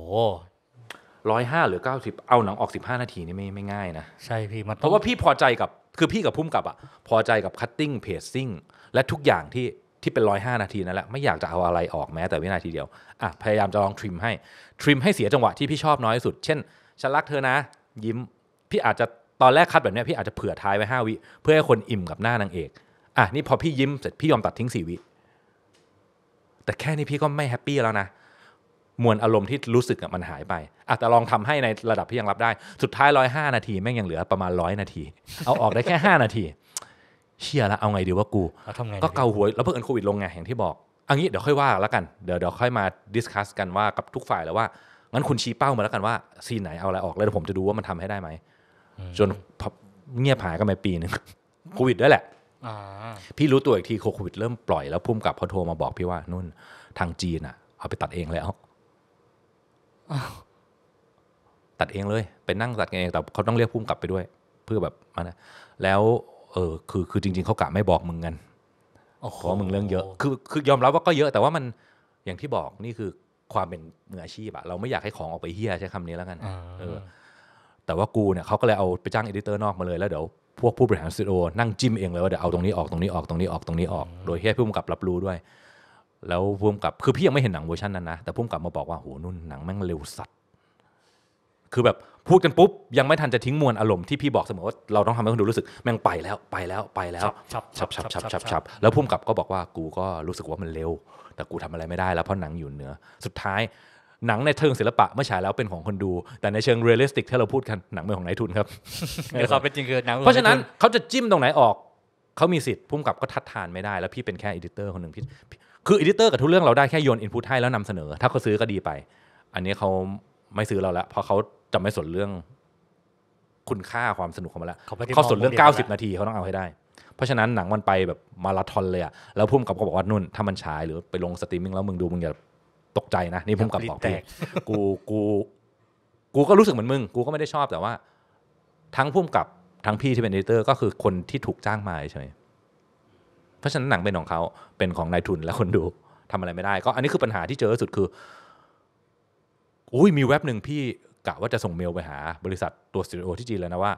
ร้อยห้าหรือเก้าสิบเอาหนังออกสิบห้านาทีนี่ไม่ไม่ง่ายนะใช่พี่เพราะว่าพี่พอใจกับ คือพี่กับพุ่มกับอะพอใจกับคัตติ้งเพจซิ่งและทุกอย่างที่ที่เป็นร้อยห้านาทีนั่นแหละ ไม่อยากจะเอาอะไรออกแม้แต่วินาทีเดียว อ่ะพยายามจะลองทริมให้ทริมให้เสียจังหวะที่พี่ชอบน้อยสุด เช่น ฉันรักเธอนะ ยิ้ม พี่อาจจะตอนแรกคัดแบบนี้พี่อาจจะเผื่อท้ายไว้ห้าวิเพื่อให้คนอิ่มกับหน้านางเอกอ่ะนี่พอพี่ยิ้มเสร็จพี่ยอมตัดทิ้งสี่วิแต่แค่นี้พี่ก็ไม่แฮปปี้แล้วนะมวลอารมณ์ที่รู้สึกมันหายไป อาจจะลองทำให้ในระดับที่ยังรับได้ สุดท้ายร้อยห้านาที แม่งยังเหลือประมาณร้อยนาที เอาออกได้แค่ห้านาทีเชี่ยละเอาไงดีว่ากู ก็เกาหัว แล้วเพิ่งเอินโควิด ลงไง อย่างที่บอก อันนี้เดี๋ยวค่อยว่าแล้วกัน เดี๋ยวเดี๋ยวค่อยมาดิสคัสกันว่ากับทุกฝ่ายแล้วว่า งั้นคุณชี้เป้ามาแล้วกันว่าซีไหนเอาอะไรออกแล้วผมจะดูว่ามันทำให้ได้ไหมจนเงียบหายกันไปปีหนึ่งโควิด ด้วยแหละพี่รู้ตัวอีกทีโควิด เริ่มปล่อยแล้วพุ่มกับพอโทรมาบอกพี่ว่านุ่น ทางจีนอ่ะเอาไปตัดเองแล้วตัดเองเลยไปนั่งตัดเองแต่เขาต้องเรียกพุ่มกลับไปด้วย เพื่อแบบมนะแล้วเออคือ คือจริง ๆเขากะไม่บอกมึงกันขอมึงเรื่องเยอะ คือคือยอมรับว่าก็เยอะ แต่ว่ามันอย่างที่บอกนี่คือความเป็นมืออาชีพอะเราไม่อยากให้ของออกไปเฮี้ยใช้คำนี้แล้วกันเออ แต่ว่ากูเนี่ยเขาก็เลยเอาไปจ้างเอดิเตอร์นอกมาเลยแล้วเดี๋ยวพวกผู้บริหารสตูดิโอนั่งจิ้มเองเลยว่าเดี๋ยวเอาตรงนี้ออกตรงนี้ออกตรงนี้ออกตรงนี้ออก โดยให้ผู้กำกับรับรู้ด้วยแล้วพุ่มกับคือพี่ยังไม่เห็นหนังเวอร์ชันนั้นนะแต่พุ่มกับมาบอกว่าโหนุ่นหนังแม่งเร็วสัตว์คือแบบพูดกันปุ๊บ ยังไม่ทันจะทิ้งมวลอารมณ์ที่พี่บอกเสมอว่าเราต้องทำให้คนดูรู้สึกแม่งไปแล้วไปแล้วไปแล้ว ชับชับชับชับชับชับแล้วพุ่มกับก็บอกว่ากูก็รู้สึกว่ามันเร็ว แต่กูทำอะไรไม่ได้แล้วเพราะหนังอยู่เหนือ สุดท้ายหนังในเชิงศิลปะเมื่อฉายแล้วเป็นของคนดู แต่ในเชิงเรียลลิสติกที่เราพูดกันหนังเป็นของนายทุนครับเดี๋ยวเขาเป็นจริงคือหนังเพราะฉะนั้นเขาจะจิ้มตรงไหนออกเขามีสิทธิ์พุ่มกับก็ทัดทานไม่ได้แล้วพี่เป็นแค่อดิเตอร์คนหนึ่งพี่คืออ d ดิเตอร์กับทุกเรื่องเราได้แค่โยนอินพุตให้แล้วนำเสนอ ถ้าเขาซื้อก็ดีไป อันนี้เขาไม่ซื้อเราละเพราะเขาจะไม่สนเรื่องคุณค่าความสนุกของมันละเขาสนเรื่อง 90 นาทีเขาต้องเอาให้ได้ เพราะฉะนั้นหนังมันไปแบบมาราธอนเลยอะแล้วพุ่มกับก็บอกว่านุ่นถ้ามันฉายหรือไปลงสตรีมมิ่งแล้วมึงดูมึงอย่าตกใจนะ นี่พุ่มกับบอกพี่กูกูกูก็รู้สึกเหมือนมึงกูก็ไม่ได้ชอบแต่ว่า ทั้งพุ่มกับทั้งพี่ที่เป็นเอดิเตอร์ก็คือคนที่ถูกจ้างมาใช่ไหมราะฉะนั้นหนังเป็นของเขาเป็นของนายทุนและคนดู ทำอะไรไม่ได้ ก็อันนี้คือปัญหาที่เจอสุดคือ อุ้ยมีเว็บหนึ่งพี่กะว่าจะส่งเมลไปหาบริษัทตัวสตูดิโอที่จีนแล้วนะว่า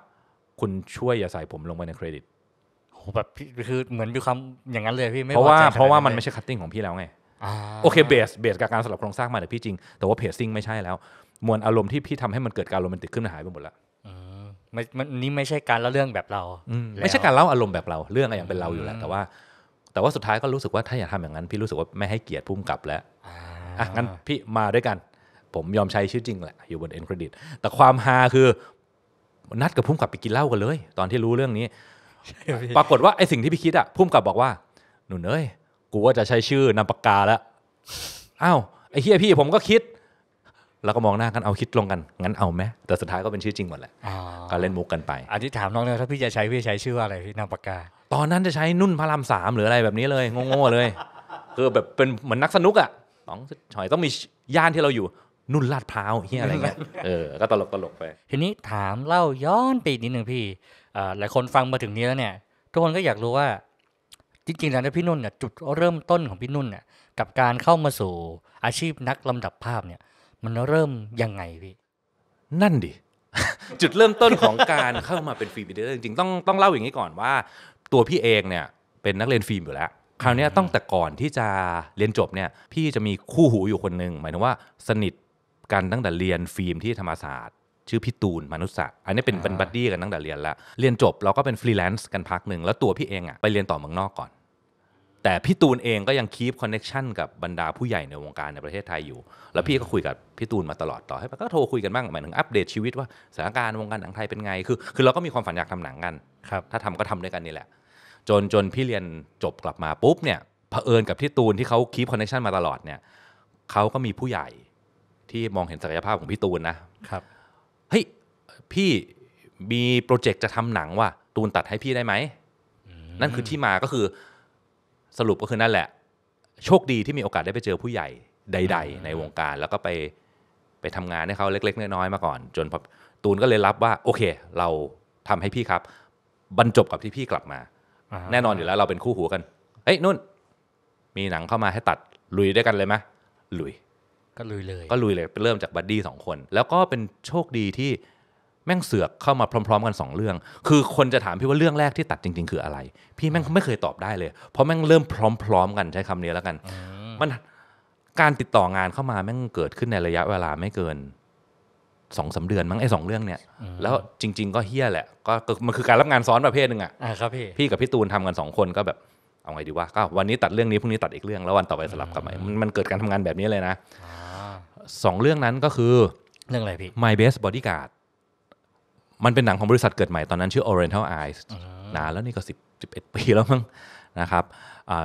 คุณช่วยอย่าใส่ผมลงไปในเครดิตโหแบบคือเหมือนมีความอย่างนั้นเลยพี่ไม่เพราะว่าเพราะว่ามันไม่ใช่คัตติ้งของพี่แล้วไงโอเคเบสเบสกับการสลับโครงสร้างมาแต่พี่จริง แต่ว่าเพจซิ่งไม่ใช่แล้ว มวลอารมณ์ที่พี่ทำให้มันเกิดการโรแมนติกขึ้นหายไปหมดละมันนี่ไม่ใช่การเล่าเรื่องแบบเราไม่ใช่การเล่าอารมณ์แบบเรา เรื่องอะไรยังเป็นเราอยู่และแต่ว่าแต่ว่าสุดท้ายก็รู้สึกว่าถ้าอยากทำอย่างนั้นพี่รู้สึกว่าไม่ให้เกียรติพุ่มกลับแล้วอ่ะงั้นพี่มาด้วยกัน ผมยอมใช้ชื่อจริงแหละ อยู่บนเอ็นเครดิต แต่ความฮาคือ นัดกับพุ่มกลับไปกินเหล้ากันเลย ตอนที่รู้เรื่องนี้ ปรากฏว่าไอ้สิ่งที่พี่คิดอะพุ่มกลับบอกว่าหนูเอ้ยกูว่าจะใช้ชื่อนามปากกาแล้วอ้าวไอ้เฮียพี่ผมก็คิดแล้วก็มองหน้ากันเอาคิดลงกันงั้น เอาไหมแต่สุดท้ายก็เป็นชื่อจริงหมดแหละก็เล่นมุกกันไปอันที่ถามน้องเลยถ้าพี่จะใช้พี่ใช้ชื่อว่าอะไรพี่นามปากกาตอนนั้นจะใช้นุ่นพระรามสามหรืออะไรแบบนี้เลยงงๆเลย คือแบบเป็นเหมือนนักสนุกอ่ะต้องหอยต้องมีย่านที่เราอยู่ นุ่นลาดพร้าวเฮียอะไรเงี้ยเออก็ตลกตลกไป ทีนี้ถามเล่าย้อนปีนิดหนึ่งพี่หลายคนฟังมาถึงนี้แล้วเนี่ยทุกคนก็อยากรู้ว่า จริงๆ แล้วพี่นุ่นเนี่ยจุดเริ่มต้นของพี่นุ่นเนี่ยกับการเข้ามาสู่อาชีพนักลำดับภาพเนี่ย มันเริ่มยังไงพี่นั่นดิจุดเริ่มต้นของการเข้ามาเป็นฟรีบีเดอร์จริงๆต้องต้องเล่าอย่างนี้ก่อนว่าตัวพี่เองเนี่ยเป็นนักเรียนฟิล์มอยู่แล้ว คราวนี้ต้องแต่ก่อนที่จะเรียนจบเนี่ยพี่จะมีคู่หูอยู่คนหนึ่งหมายถึงว่าสนิทกันตั้งแต่เรียนฟิล์มที่ธรรมศาสตร์ ชื่อพี่ตูนมนุษย์ศ์อันนี้เป็นเป็นบัดดี้กันตั้งแต่เรียนละเรียนจบเราก็เป็นฟรีแลนซ์กันพักหนึ่งแล้วตัวพี่เองอะไปเรียนต่อเมืองนอกก่อนแต่พี่ตูนเองก็ยังคีฟคอนเน็ชันกับบรรดาผู้ใหญ่ในวงการในประเทศไทยอยู่ แล้วพี่ก็คุยกับพี่ตูนมาตลอดต่อ ให้ก็โทรคุยกันบ้างหมายถึงอัปเดตชีวิตว่าสถานการณ์วงการหนังไทยเป็นไง คือคือเราก็มีความฝันอยากทำหนังกันครับถ้าทำก็ทำด้วยกันนี่แหละจนจนพี่เรียนจบกลับมาปุ๊บเนี่ยเผอิญกับที่ตูนที่เขาคีบคอนเนคชันมาตลอดเนี่ยเขาก็มีผู้ใหญ่ ที่มองเห็นศักยภาพของพี่ตูนนะครับเฮ้ยพี่มีโปรเจกต์จะทำหนังว่ะตูนตัดให้พี่ได้ไหมนั่นคือที่มาก็คือสรุปก็คือนั่นแหละ โชคดีที่มีโอกาสได้ไปเจอผู้ใหญ่ใด ๆ ในวงการแล้วก็ไปไปทำงานให้เขาเล็กๆน้อยๆมาก่อน จนตูนก็เลยรับว่า โอเค เราทำให้พี่ครับ บรรจบกับที่พี่กลับมาแน่นอนอยู่แล้วเราเป็นคู่หูกัน เอ้ยนุ่น มีหนังเข้ามาให้ตัดลุยด้วยกันเลยไหมลุยก็ลุยเลยก็ลุยเลยเริ่มจากบัดดี้สองคน แล้วก็เป็นโชคดีที่แม่งเสือกเข้ามาพร้อมๆกัน 2 เรื่อง คือคนจะถามพี่ว่าเรื่องแรกที่ตัดจริง ๆ คืออะไร พี่แม่งไม่เคยตอบได้เลยเพราะแม่งเริ่มพร้อมๆกันใช้คำนี้แล้วกันมันการติดต่องานเข้ามาแม่งเกิดขึ้นในระยะเวลาไม่เกินสองสาเดือนมั้งไอ้สองเรื่องเนี่ยแล้วจริงๆก็เฮี้ยแหละ ก็มันคือการรับงานซ้อนประเภทหนึ่งอ่ะครับพี่พี่กับพี่ตูนทำกันสองคนก็แบบเอาไงดีวะก็วันนี้ตัดเรื่องนี้พรุ่งนี้ตัดอีกเรื่อง แล้ววันต่อไปสลับกันไปมันเกิดการทำงานแบบนี้เลยนะสองเรื่องนั้นก็คือเรื่องอะไรพี่ My Best Bodyguard มันเป็นหนังของบริษัทเกิดใหม่ตอนนั้นชื่อ Oriental Eyes นานแล้วนี่ก็สิบสิบเอ็ดปีแล้วมั้งนะครับ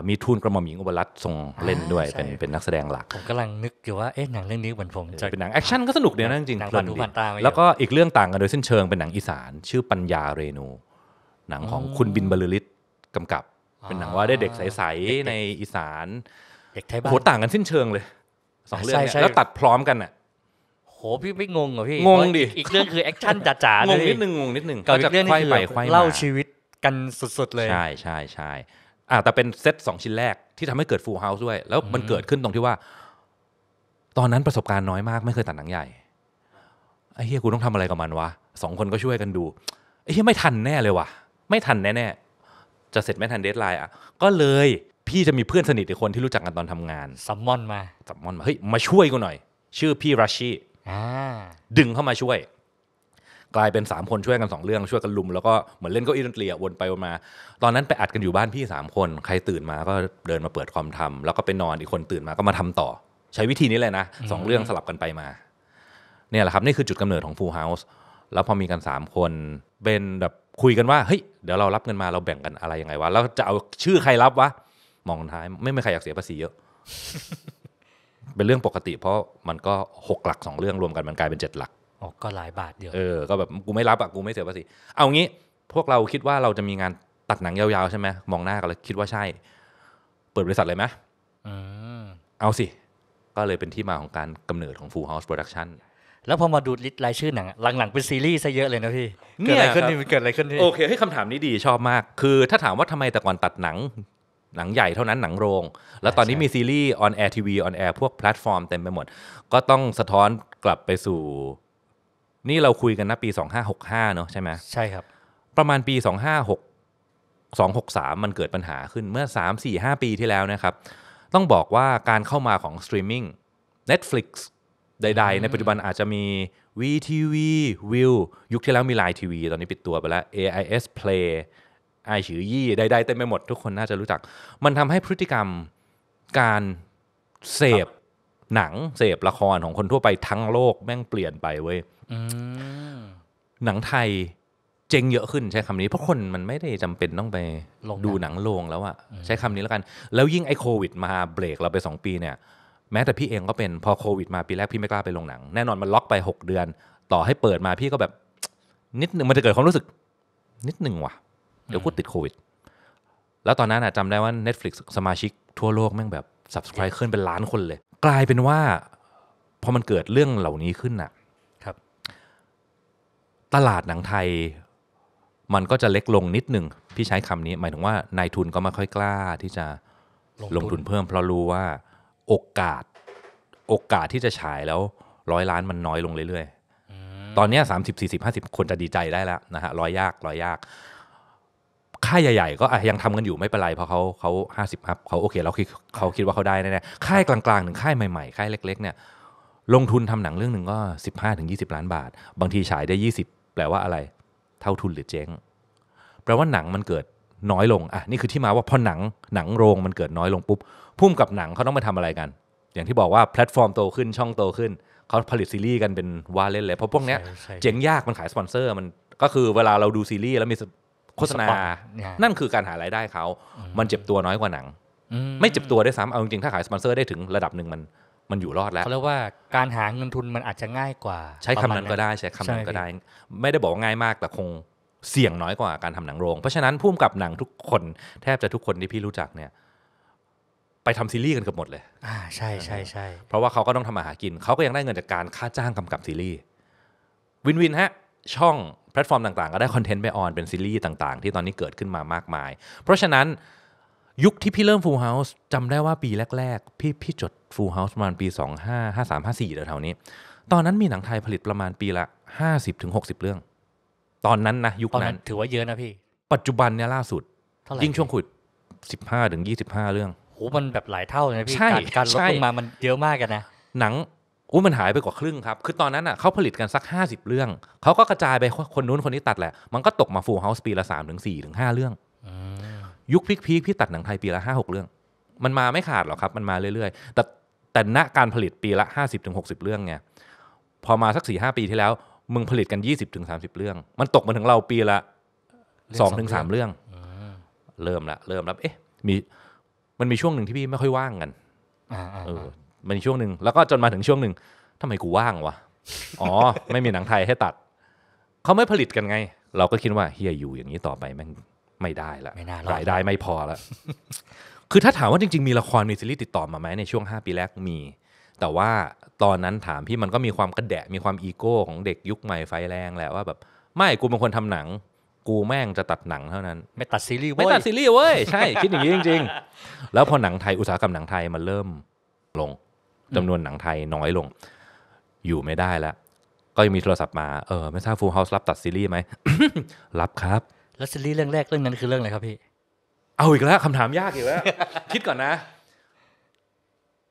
มีทูนกระหม่อมหญิงอุบลรัตน์ทรงเล่นด้วยเป็นเป็นนักแสดงหลักผมกำลังนึกอยู่ว่าเอ๊ะหนังเรื่องนี้เหมือนผมจะเป็นหนังแอคชั่นก็สนุกเนี่ยนะจริงเนดีแล้วก็อีกเรื่องต่างกันโดยเส้นเชิงเป็นหนังอีสาน ชื่อปัญญาเรนูหนังของคุณบินบรรลิศกำกับ เป็นหนังว่าได้เด็กใสๆในอีสานเด็กไทยบ้านโหต่างกันสิ้นเชิงเลยสองเรื่องแล้วตัดพร้อมกันอ่ะโหพี่ไม่งงเหรอพี่งงดิอีกเรื่องคือแอคชั่นจ๋าๆงงนิดนึงงงนิดนึงก็จะค่อยไปค่อยมาเล่าชีวิตกันสุดๆเลย ใช่ใช่ใช่อ่าแต่เป็นเซตสองชิ้นแรก ที่ทำให้เกิดฟูลเฮาส์ด้วย แล้วมันเกิดขึ้นตรงที่ว่า ตอนนั้นประสบการณ์น้อยมาก ไม่เคยตัดหนังใหญ่ ไอ้เฮียกูต้องทำอะไรกับมันวะสองคนก็ช่วยกันดู ไอ้เฮียไม่ทันแน่เลยวะไม่ทันแน่ๆ จะเสร็จไม่ทันเดทไลน์อ่ะก็เลยพี่จะมีเพื่อนสนิทอีกคนที่รู้จักกันตอนทำงานซัมมอนมาซัมมอนมาเฮ้ยมาช่วยกูหน่อย ชื่อพี่รัชชี่ดึงเข้ามาช่วยกลายเป็น3คนช่วยกัน2เรื่องช่วยกันลุมแล้วก็เหมือนเล่นเก้าอี้ดนตรีวนไปวนมา ตอนนั้นไปอัดกันอยู่บ้านพี่3คน ใครตื่นมาก็เดินมาเปิดความทำแล้วก็ไปนอนอีกคนตื่นมาก็มาทำต่อ ใช้วิธีนี้เลยนะสองเรื่องสลับกันไปมาเนี่ยแหละครับนี่คือจุดกำเนิดของฟูลเฮาส์แล้วพอมีกัน3คน เป็นแบบคุยกันว่าเฮ้ยเดี๋ยวเรารับเงินมาเราแบ่งกันอะไรยังไงวะแล้วจะเอาชื่อใครรับวะมองท้ายไม่ไม่ใครอยากเสียภาษีเยอะ เป็นเรื่องปกติ เพราะมันก็หกหลักสองเรื่องรวมกันมันกลายเป็นเจ็ดหลักออกก็หลายบาทเดียวเออ ก็แบบกูไม่รับอ่ะกูไม่เสียภาษีเอางี้พวกเราคิดว่าเราจะมีงานตัดหนังยาวๆใช่ไหมมองหน้ากันแล้วคิดว่าใช่ เปิดบริษัทเลยไหมเอาสิ ก็เลยเป็นที่มาของการกาเนิดของ Full House Production แล้วพอมาดูลิสต์รายชื่อหนังหลังๆ เป็นซีรีส์ซะเยอะเลยนะพี่ เกิดอะไรขึ้นนี่นเกิดอะไรขึ้นนี่โอเค ให้คำถามนี้ดีชอบมาก คือถ้าถามว่าทำไมแต่ก่อนตัดหนังหนังใหญ่เท่านั้นหนังโรง แล้วตอนนี้มีซีรีส์ออนแอร์ทีวีออนแอร์พวกแพลตฟอร์มเต็มไปหมด ก็ต้องสะท้อนกลับไปสู่นี่เราคุยกันนะปี 2565เนาะใช่ไหมใช่ครับ ประมาณปี 256 263 มันเกิดปัญหาขึ้นเมื่อ 3 4 5 ปีที่แล้วนะครับ ต้องบอกว่าการเข้ามาของสตรีมมิ่ง Netflix ใดๆ ในปัจจุบันอาจจะมี VTV v i วยุคที่แล้วมี Line TV ตอนนี้ปิดตัวไปแล้ว AIS Play ไอชือยี่ใดๆเต็มไปหมดทุกคนน่าจะรู้จักมันทำให้พฤติกรรมการเสพหนังเสพละครของคนทั่วไปทั้งโลกแม่งเปลี่ยนไปเว้ยหนังไทยเจงเยอะขึ้นใช้คำนี้ เพราะคนมันไม่ได้จำเป็นต้องไปดูหนังโรงแล้วอะใช้คำนี้แล้วกัน แล้วยิ่งไอ้โควิด มาเบรกเราไป2ปีเนี่ยแม้แต่พี่เองก็เป็นพอโควิด มาปีแรกพี่ไม่กล้าไปโรงหนังแน่นอนมันล็อกไป 6 เดือน ต่อให้เปิดมาพี่ก็แบบ นิดหนึ่งมันจะเกิดความรู้สึก นิดหนึ่งว่ะเดี๋ยวกูติดโควิด แล้วตอนนั้นอะจำได้ว่า Netflix สมาชิกทั่วโลกแม่งแบบ subscribe ขึ้นเป็นล้านคนเลยกลายเป็นว่าพอมันเกิดเรื่องเหล่านี้ขึ้นน่ะครับ ตลาดหนังไทย มันก็จะเล็กลงนิดหนึ่ง พี่ใช้คำนี้ หมายถึงว่านายทุนก็ไม่ค่อยกล้า ที่จะลงทุนเพิ่ม เพราะรู้ว่าโอกาส โอกาสที่จะฉายแล้ว ร้อยล้านมันน้อยลงเรื่อยๆตอนนี้สามสิบสี่สิบห้าสิบคนจะดีใจได้แล้วนะฮะร้อยยากร้อยยากค่ายใหญ่ๆก็ยังทำกันอยู่ไม่เป็นไรเพราะเขาเขาห้าสิบอัพเขาโอเคเราคิดเขาคิดว่าเขาได้แน่ๆค่ายกลางๆถึงค่ายใหม่ๆค่ายเล็กๆเนี่ยลงทุนทำหนังเรื่องหนึ่งก็สิบห้าถึงยีล้านบาท บางทีฉายได้ 20 แปลว่าอะไร เท่าทุนหรือเจ๊งแปลว่าหนังมันเกิดน้อยลงอ่ะ นี่คือที่มาว่าพอหนังหนังโรงมันเกิดน้อยลงปุ๊บพุ่มกับหนังเขาต้องมาทำอะไรกัน อย่างที่บอกว่าแพลตฟอร์มโตขึ้นช่องโตขึ้นเขาผลิตซีรีส์กันเป็นว่าเล่นเลยเพราะพวกเนี้ย เจ๋งยากมันขายสปอนเซอร์มันก็คือเวลาเราดูซีรีส์แล้วมีโฆษณานั่นคือการหารายได้เขา มันเจ็บตัวน้อยกว่าหนังไม่เจ็บตัวได้ซ้ำเอาจริงๆ ถ้าขายสปอนเซอร์ได้ถึงระดับหนึ่งมัน มันอยู่รอดแล้วเขาเรียกว่าการหาเงินทุนมันอาจจะง่ายกว่า ใช้คำนั้นก็ได้ใช้คำนั้นก็ได้ ไม่ได้บอกง่ายมากแต่คงเสี่ยงน้อยกว่าการทำหนังโรง เพราะฉะนั้นพุ่มกับหนังทุกคนแทบจะทุกคนที่พี่รู้จักเนี่ย ไปทำซีรีส์กันเกือบหมดเลย อ่า ใช่ใช่ใช่ เพราะว่าเขาก็ต้องทำมาหากินเขาก็ยังได้เงินจากการค่าจ้างกำกับซีรีส์ วินวินฮะ ช่องแพลตฟอร์มต่างๆ ก็ได้คอนเทนต์ไปออน เป็นซีรีส์ต่างๆ ที่ตอนนี้เกิดขึ้นมามากมาย เพราะฉะนั้น ยุคที่พี่เริ่ม Full House จำได้ว่าปีแรกๆ พี่พี่จด Full House ประมาณปี 255354แถวๆนี้ ตอนนั้นมีหนังไทยผลิตประมาณปีละ 50-60 เรื่อง ตอนนั้นนะ ยุคนั้นถือว่าเยอะนะพี่ ปัจจุบันเนี่ยล่าสุด ยิ่งช่วงคุย15-25 เรื่องโหมันแบบหลายเท่าเลยพี่การลดลงมามันเยอะมากกันนะหนังอุ้มันหายไปกว่าครึ่งครับ คือตอนนั้นอ่ะเขาผลิตกันสัก50เรื่อง เขาก็กระจายไปคนนู้นคนนี้ตัดแหละ มันก็ตกมาฟูลเฮาส์ปีละ3ามถึงสี่ถึงห้าเรื่องยุคพีคพีคพี่ตัดหนังไทยปีละห้าหกเรื่อง มันมาไม่ขาดหรอกครับ มันมาเรื่อยๆแต่แต่ณการผลิตปีละ50-60ถึงเรื่องไงพอมาสัก4ี่หปีที่แล้ว มึงผลิตกัน20-30ถึงเรื่อง มันตกมาถึงเราปีละ2-3ถึงเรื่องเริ่มละเริ่มลวเอ๊ะ มี มันมีช่วงหนึ่งที่พี่ไม่ค่อยว่างกันเออมันช่วงหนึ่งแล้วก็จนมาถึงช่วงหนึ่งทำไมกูว่างวะอ๋อ ไม่มีหนังไทยให้ตัด เขาไม่ผลิตกันไง เราก็คิดว่าเฮียอยู่อย่างนี้ต่อไปแม่งไม่ได้ละรายได้ไม่พอละคือถ้าถามว่าจริง ๆ มีละครมีซีรีส์ติดต่อมาไหมในช่วง5ปีแรกมี แต่ว่าตอนนั้นถามพี่มันก็มีความกระแดะมีความอีโก้ ของเด็กยุคใหม่ไฟแรงแหละว่าแบบ ไม่กูเป็นคนทำหนัง กูแม่งจะตัดหนังเท่านั้น ไม่ตัดซีรีส์ไม่ตัดซีรีส์เว้ยใช่คิดอย่างนี้จริง ๆ แล้วพอหนังไทยอุตสาหกรรมหนังไทยมันเริ่มลงจำนวนหนังไทยน้อยลง อยู่ไม่ได้แล้ว ก็ยังมีโทรศัพท์มาเออไม่ทราบฟูลเฮาส์รับ ตัดซีรีส์ไหมรับครับ แล้วซีรีส์เรื่องแรกเรื่องนั้นคือเรื่องอะไรครับพี่เอาอีกแล้วคำถามยากอีกแล้ว คิดก่อนนะ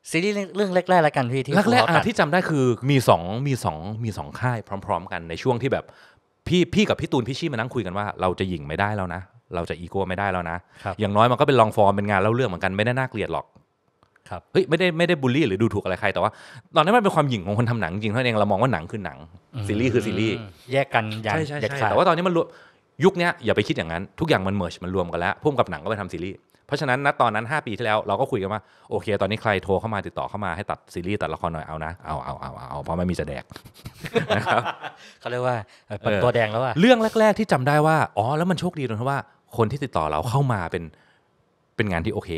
ซีรีส์เรื่องแรกๆล้วกันพี่ที่แรกๆที่จำได้คือ มีสองมีสองมีสองค่าย พร้อม ๆ กันในช่วงที่แบบ พี่พี่กับพี่ตูนพี่ชี่มานั่งคุยกันว่าเราจะหยิ่งไม่ได้แล้วนะเราจะอีโก้ไม่ได้แล้วนะ อย่างน้อยมันก็เป็นลองฟอร์มเป็นงานเล่าเรื่องเหมือนกันไม่ได้น่าเกลียดหรอกครับเฮ้ยไม่ได้ไม่ได้บูลลี่หรือดูถูกอะไรใคร แต่ว่า ตอนนั้นมันเป็นความหยิ่งของคนทำหนังจริงเท่านั้นเองเรามองว่าหนังคือหนังซีรีส์คือซีรีส์แยกกันอย่างใช่ใช่แต่ว่าตอนนี้มันรวมยุคนี้อย่าไปคิดอย่างนั้นทุกอย่างมันเมิร์ชมันรวมกันแล้วพุ่มกับหนังก็ไปทำซีรีส์เพราะฉะนั้นณตอนนั้น 5 ปีที่แล้วเราก็คุยกันว่าโอเค ตอนนี้ใครโทรเข้ามาติดต่อเข้ามาให้ตัดซีรีส์ตัดละครหน่อยเอานะเอาเอาเอาเอาเพราะไม่มีจะแดกนะครับเขาเรียกว่า เปิดตัวแดงแล้ว่าเรื่องแรก ๆ ที่จำได้ว่าอ๋อแล้วมันโชคดีตรงที่ว่า คนที่ติดต่อเราเข้ามาเป็นเป็นงานที่โอเค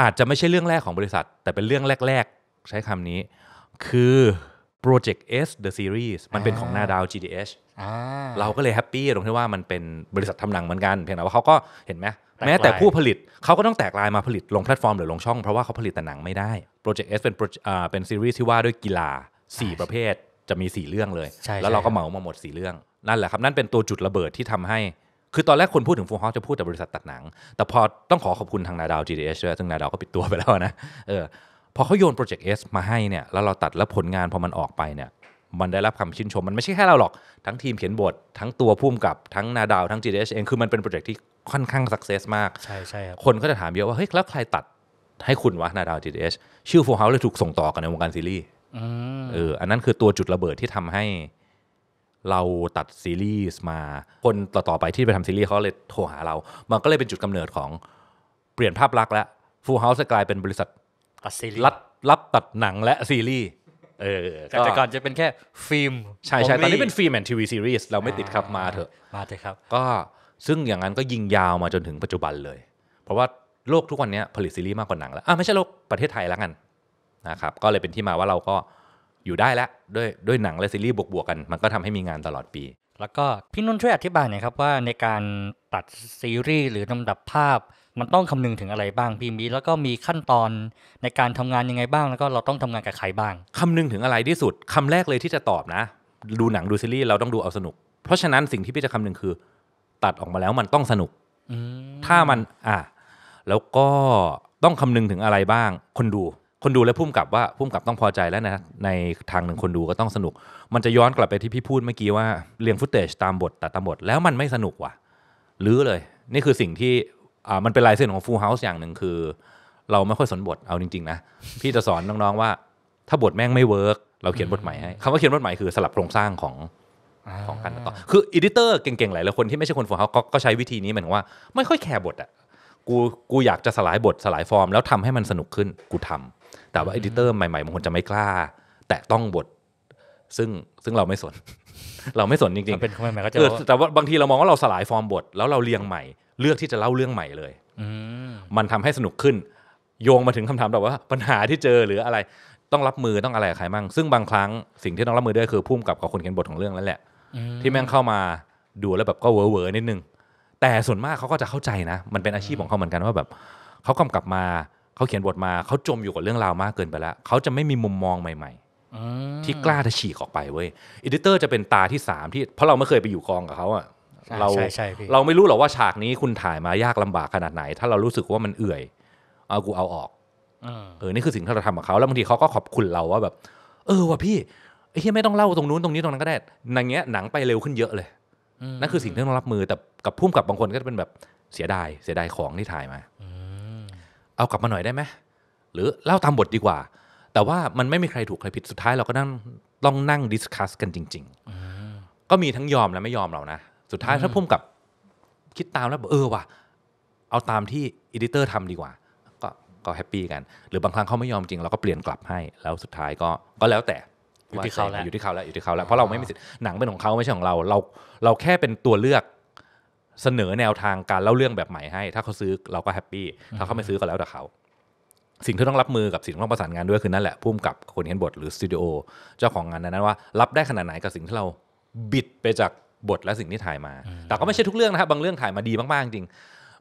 อาจจะไม่ใช่เรื่องแรกของบริษัท แต่เป็นเรื่องแรกๆใช้คำนี้ คือ Project S The Series มันเป็นของนาดาว GDH เราก็เลยแฮปปี้ตรงที่ว่ามันเป็นบริษัททำหนังเหมือนกัน เพียงแต่ว่าเขาก็เห็นไหมแม้แต่ผู้ผลิตเขาก็ต้องแตกลายมาผลิต ลงแพลตฟอร์มหรือลงช่อง เพราะว่าเขาผลิตแต่หนังไม่ได้ Project S เป็นเป็นซีรีส์ที่ว่าด้วยกีฬา4 ประเภทจะมี 4 เรื่องเลย แล้วเราก็เหมามาหมด4เรื่องนั่นแหละครับนั่นเป็นตัวจุดระเบิดที่ทำให้คือตอนแรกคนพูดถึงฟูฮอกจะพูดแต่บริษัทตัดหนัง แต่พอต้องขอขอบคุณทางนาดาว GDH ด้วยซึ่งนาดาวก็ปิดตัวไปแล้วนะ เออ พอเขาโยนโปรเจกต์เมาให้เนี่ย แล้วเราตัดแล้วผลงานพอมันออกไปเนี่ย มันได้รับคำชื่นชม มันไม่ใช่แค่เราหรอก ทั้งทีมเขียนบท ทั้งตัวพุ่มกับ ทั้งนาดาว ทั้ง GDH เอง คือมันเป็นโปรเจกต์ที่ค่อนข้างสักเซสมาก ใช่ใช่ครับ คนก็จะถามเยอะว่า เฮ้ย แล้วใครตัดให้คุณวะนาดาว GDH ชื่อฟูฮฮาเลยถูกส่งต่อกันในวงการซีรีส์เออ อันนั้นคือตัวจุดระเบิดที่ทำให้เราตัดซีรีส์มา คนต่อ ๆ ไปที่ไปทำซีรีส์เขาเลยโทรหาเรา มันก็เลยเป็นจุดกำเนิดของ เปลี่ยนภาพลักษณ์แล้วฟูลเฮาส์กลายเป็นบริษัทรับรับตัดหนังและซีรีส์เออแต่ก่อนจะเป็นแค่ฟิล์ม ใช่ใช่ตอนนี้เป็นฟิล์มแอนด์ทีวีซีรีส์เราไม่ติดครับมาเถอะ มาเถอะครับ ก็ซึ่งอย่างนั้นก็ยิงยาวมาจนถึงปัจจุบันเลย เพราะว่าโลกทุกวันนี้ผลิตซีรีส์มากกว่าหนังแล้วอ่ะไม่ใช่โลกประเทศไทยแล้วกันนะครับก็เลยเป็นที่มาว่าเราก็อยู่ได้แล้วด้วยด้วยหนังและซีรีส์บวกๆกัน มันก็ทำให้มีงานตลอดปี แล้วก็พี่นุ่นช่วยอธิบายหน่อยครับว่าในการตัดซีรีส์หรือลำดับภาพ มันต้องคำนึงถึงอะไรบ้างพี่มีแล้วก็มีขั้นตอนในการทำงานยังไงบ้างแล้วก็เราต้องทำงานกับใครบ้าง คำนึงถึงอะไรที่สุด คำแรกเลยที่จะตอบนะ ดูหนังดูซีรีส์ เราต้องดูเอาสนุก เพราะฉะนั้นสิ่งที่พี่จะคำนึงคือ ตัดออกมาแล้วมันต้องสนุกถ้ามันอ่ะแล้วก็ต้องคำนึงถึงอะไรบ้าง คนดูคนดูและพุ่มกับว่าพุ่มกับต้องพอใจแล้วนะ ในทางหนึ่งคนดูก็ต้องสนุก มันจะย้อนกลับไปที่พี่พูดเมื่อกี้ว่า เรียงฟุตเทจตามบทตัดตามบทแล้วมันไม่สนุกว่ะหรือเลย นี่คือสิ่งที่มันเป็นลายเส้นของฟูลเฮาส์อย่างหนึ่งคือ เราไม่ค่อยสนบทเอาจริง ๆ นะ พี่จะสอนน้องๆว่าถ้าบทแม่งไม่เวิร์กเราเขียนบทใหม่ให้คำว่าเขียนบทใหม่คือสลับโครงสร้างของของการตัต่อคืออีดิเตอร์เก่งๆหลายหลายคนที่ไม่ใช่คนฟูลเฮาส์ก็ใช้วิธีนี้เหมือนว่าไม่ค่อยแคร์บทอะกูกูอยากจะสลายบทสลายฟอร์มแล้วทำให้มันสนุกขึ้นกูทำแต่ว่าเอดิเตอร์ใหม่ๆบางคน จะไม่กล้า แต่ต้องบท ซึ่งซึ่งเราไม่สนเราไม่สนจริงๆเป็นทำไมก็จะแต่ว่าบางทีเรามองว่าเราสลายฟอร์มบท แล้วเราเรียงใหม่ เลือกที่จะเล่าเรื่องใหม่เลยมันทำให้สนุกขึ้น โยงมาถึงคำถามแบบว่า ปัญหาที่เจอหรืออะไรต้องรับมือต้องอะไรกับใครมั่งซึ่งบางครั้งสิ่งที่ต้องรับมือด้วยคือพุ่มกับกับคนเขียนบทของเรื่องนั่นแหละที่แม่งเข้ามาดูแล้วแบบก็เวอร์เวอร์นิดนึงแต่ส่วนมากเขาก็จะเข้าใจนะ มันเป็นอาชีพของเขาเหมือนกันว่าแบบเขากำกับมาเขาเขียนบทมาเขาจมอยู่กับเรื่องราวมากเกินไปแล้ว เขาจะไม่มีมุมมองใหม่ๆที่กล้าจะฉีกออกไปเว้ยอดิเตอร์จะเป็นตาที่สามที่เพราะเราไม่เคยไปอยู่กองกับเขาอ่ะเราใช่ใช่พี่เราไม่รู้หรอกว่าฉากนี้คุณถ่ายมายากลำบากขนาดไหนถ้าเรารู้สึกว่ามันเอื่อยเอากูเอาออกเออนี่คือสิ่งที่เราทำกับเขาแล้วบางทีเขาก็ขอบคุณเราว่าแบบ เออ ว่ะพี่ไอ้เฮียไม่ต้องเล่าตรงนู้นตรงนี้ตรงนั้นก็ได้นังเงี้ยหนังไปเร็วขึ้นเยอะเลยนั่นคือสิ่งที่ต้องรับมือแต่กับพุ่มกับบางคนก็จะเป็นแบบเสียดายเสียดายของที่ถ่ายมาเอากลับมาหน่อยได้ไหมหรือเล่าตามบทดีกว่า แต่ว่ามันไม่มีใครถูกใครผิดสุดท้ายเราก็นั่งต้องนั่งดิสคัสกันจริงๆก็มีทั้งยอมและไม่ยอมเรานะ สุดท้ายถ้าพุ่มกับ คิดตามแล้วเออว่ะเอาตามที่อีดิเตอร์ทำดีกว่า ก็ก็แฮปปี้กัน หรือบางครั้งเขาไม่ยอมจริง เราก็เปลี่ยนกลับให้แล้วสุดท้ายก็ก็แล้วแต่อยู่ที่เขาแล้วอยู่ที่เขาแล้วอยู่ที่เขาแล้วเพราะเราไม่มีสิทธิ์หนังเป็นของเขาไม่ใช่ของเราเราเราแค่เป็นตัวเลือกเสนอแนวทางการเล่าเรื่องแบบใหม่ให้ ถ้าเขาซื้อเราก็แฮปปี้ถ้าเขาไม่ซื้อก็แล้วแต่เขา สิ่งที่ต้องรับมือกับสิ่งที่ต้องประสานงานด้วยคือนั่นแหละพุ่มกับคนเขียนบทหรือสตูดิโอ เจ้าของงานนั้นว่า รับได้ขนาดไหน กับสิ่งที่เราบิดไปจากบทและสิ่งที่ถ่ายมา แต่ก็ไม่ใช่ทุกเรื่องนะครับบางเรื่องถ่ายมาดีมากๆจริง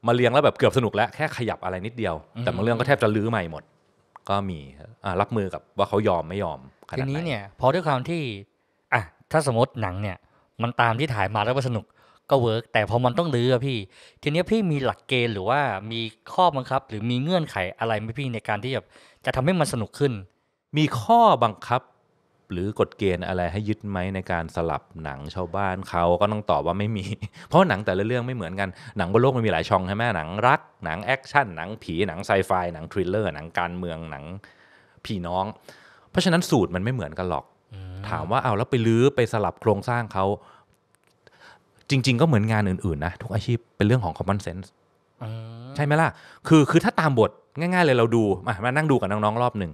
มาเลี้ยงแล้วแบบเกือบสนุกแล้วแค่ขยับอะไรนิดเดียว แต่บางเรื่องก็แทบจะลื้อใหม่หมด ก็มีรับมือกับว่าเขายอมไม่ยอมทีนี้เนี่ยพอด้วยความที่อ่ะถ้าสมมติหนังเนี่ยมันตามที่ถ่ายมาแล้วมัสนุกก็เวิร์กแต่พอมันต้องรื้อพี่ ทีนี้พี่มีหลักเกณฑ์หรือว่ามีข้อบังคับ หรือมีเงื่อนไขอะไรไหมพี่ในการที่จะจะทำให้มันสนุกขึ้น มีข้อบังคับ หรือกฎเกณฑ์อะไรให้ยึดไหมในการสลับหนังชาวบ้านเขาก็ต้องตอบว่าไม่มี เพราะหนังแต่ละเรื่องไม่เหมือนกันหนังบนโลกมันมีหลายช่องใช่ไหมหนังรัก หนังแอคชั่นหนังผีหนังไซไฟหนังทริลเลอร์หนังการเมืองหนังพี่น้อง เพราะฉะนั้นสูตรมันไม่เหมือนกันหรอก ถามว่าเอาแล้วไปลื้อไปสลับโครงสร้างเขาจริงๆ ก็เหมือนงานอื่นๆนะทุกอาชีพเป็นเรื่องของ common sense ใช่ไหมล่ะ คือคือถ้าตามบทง่ายๆเลยเราดูมามานั่งดูกับน้องๆ รอบหนึ่ง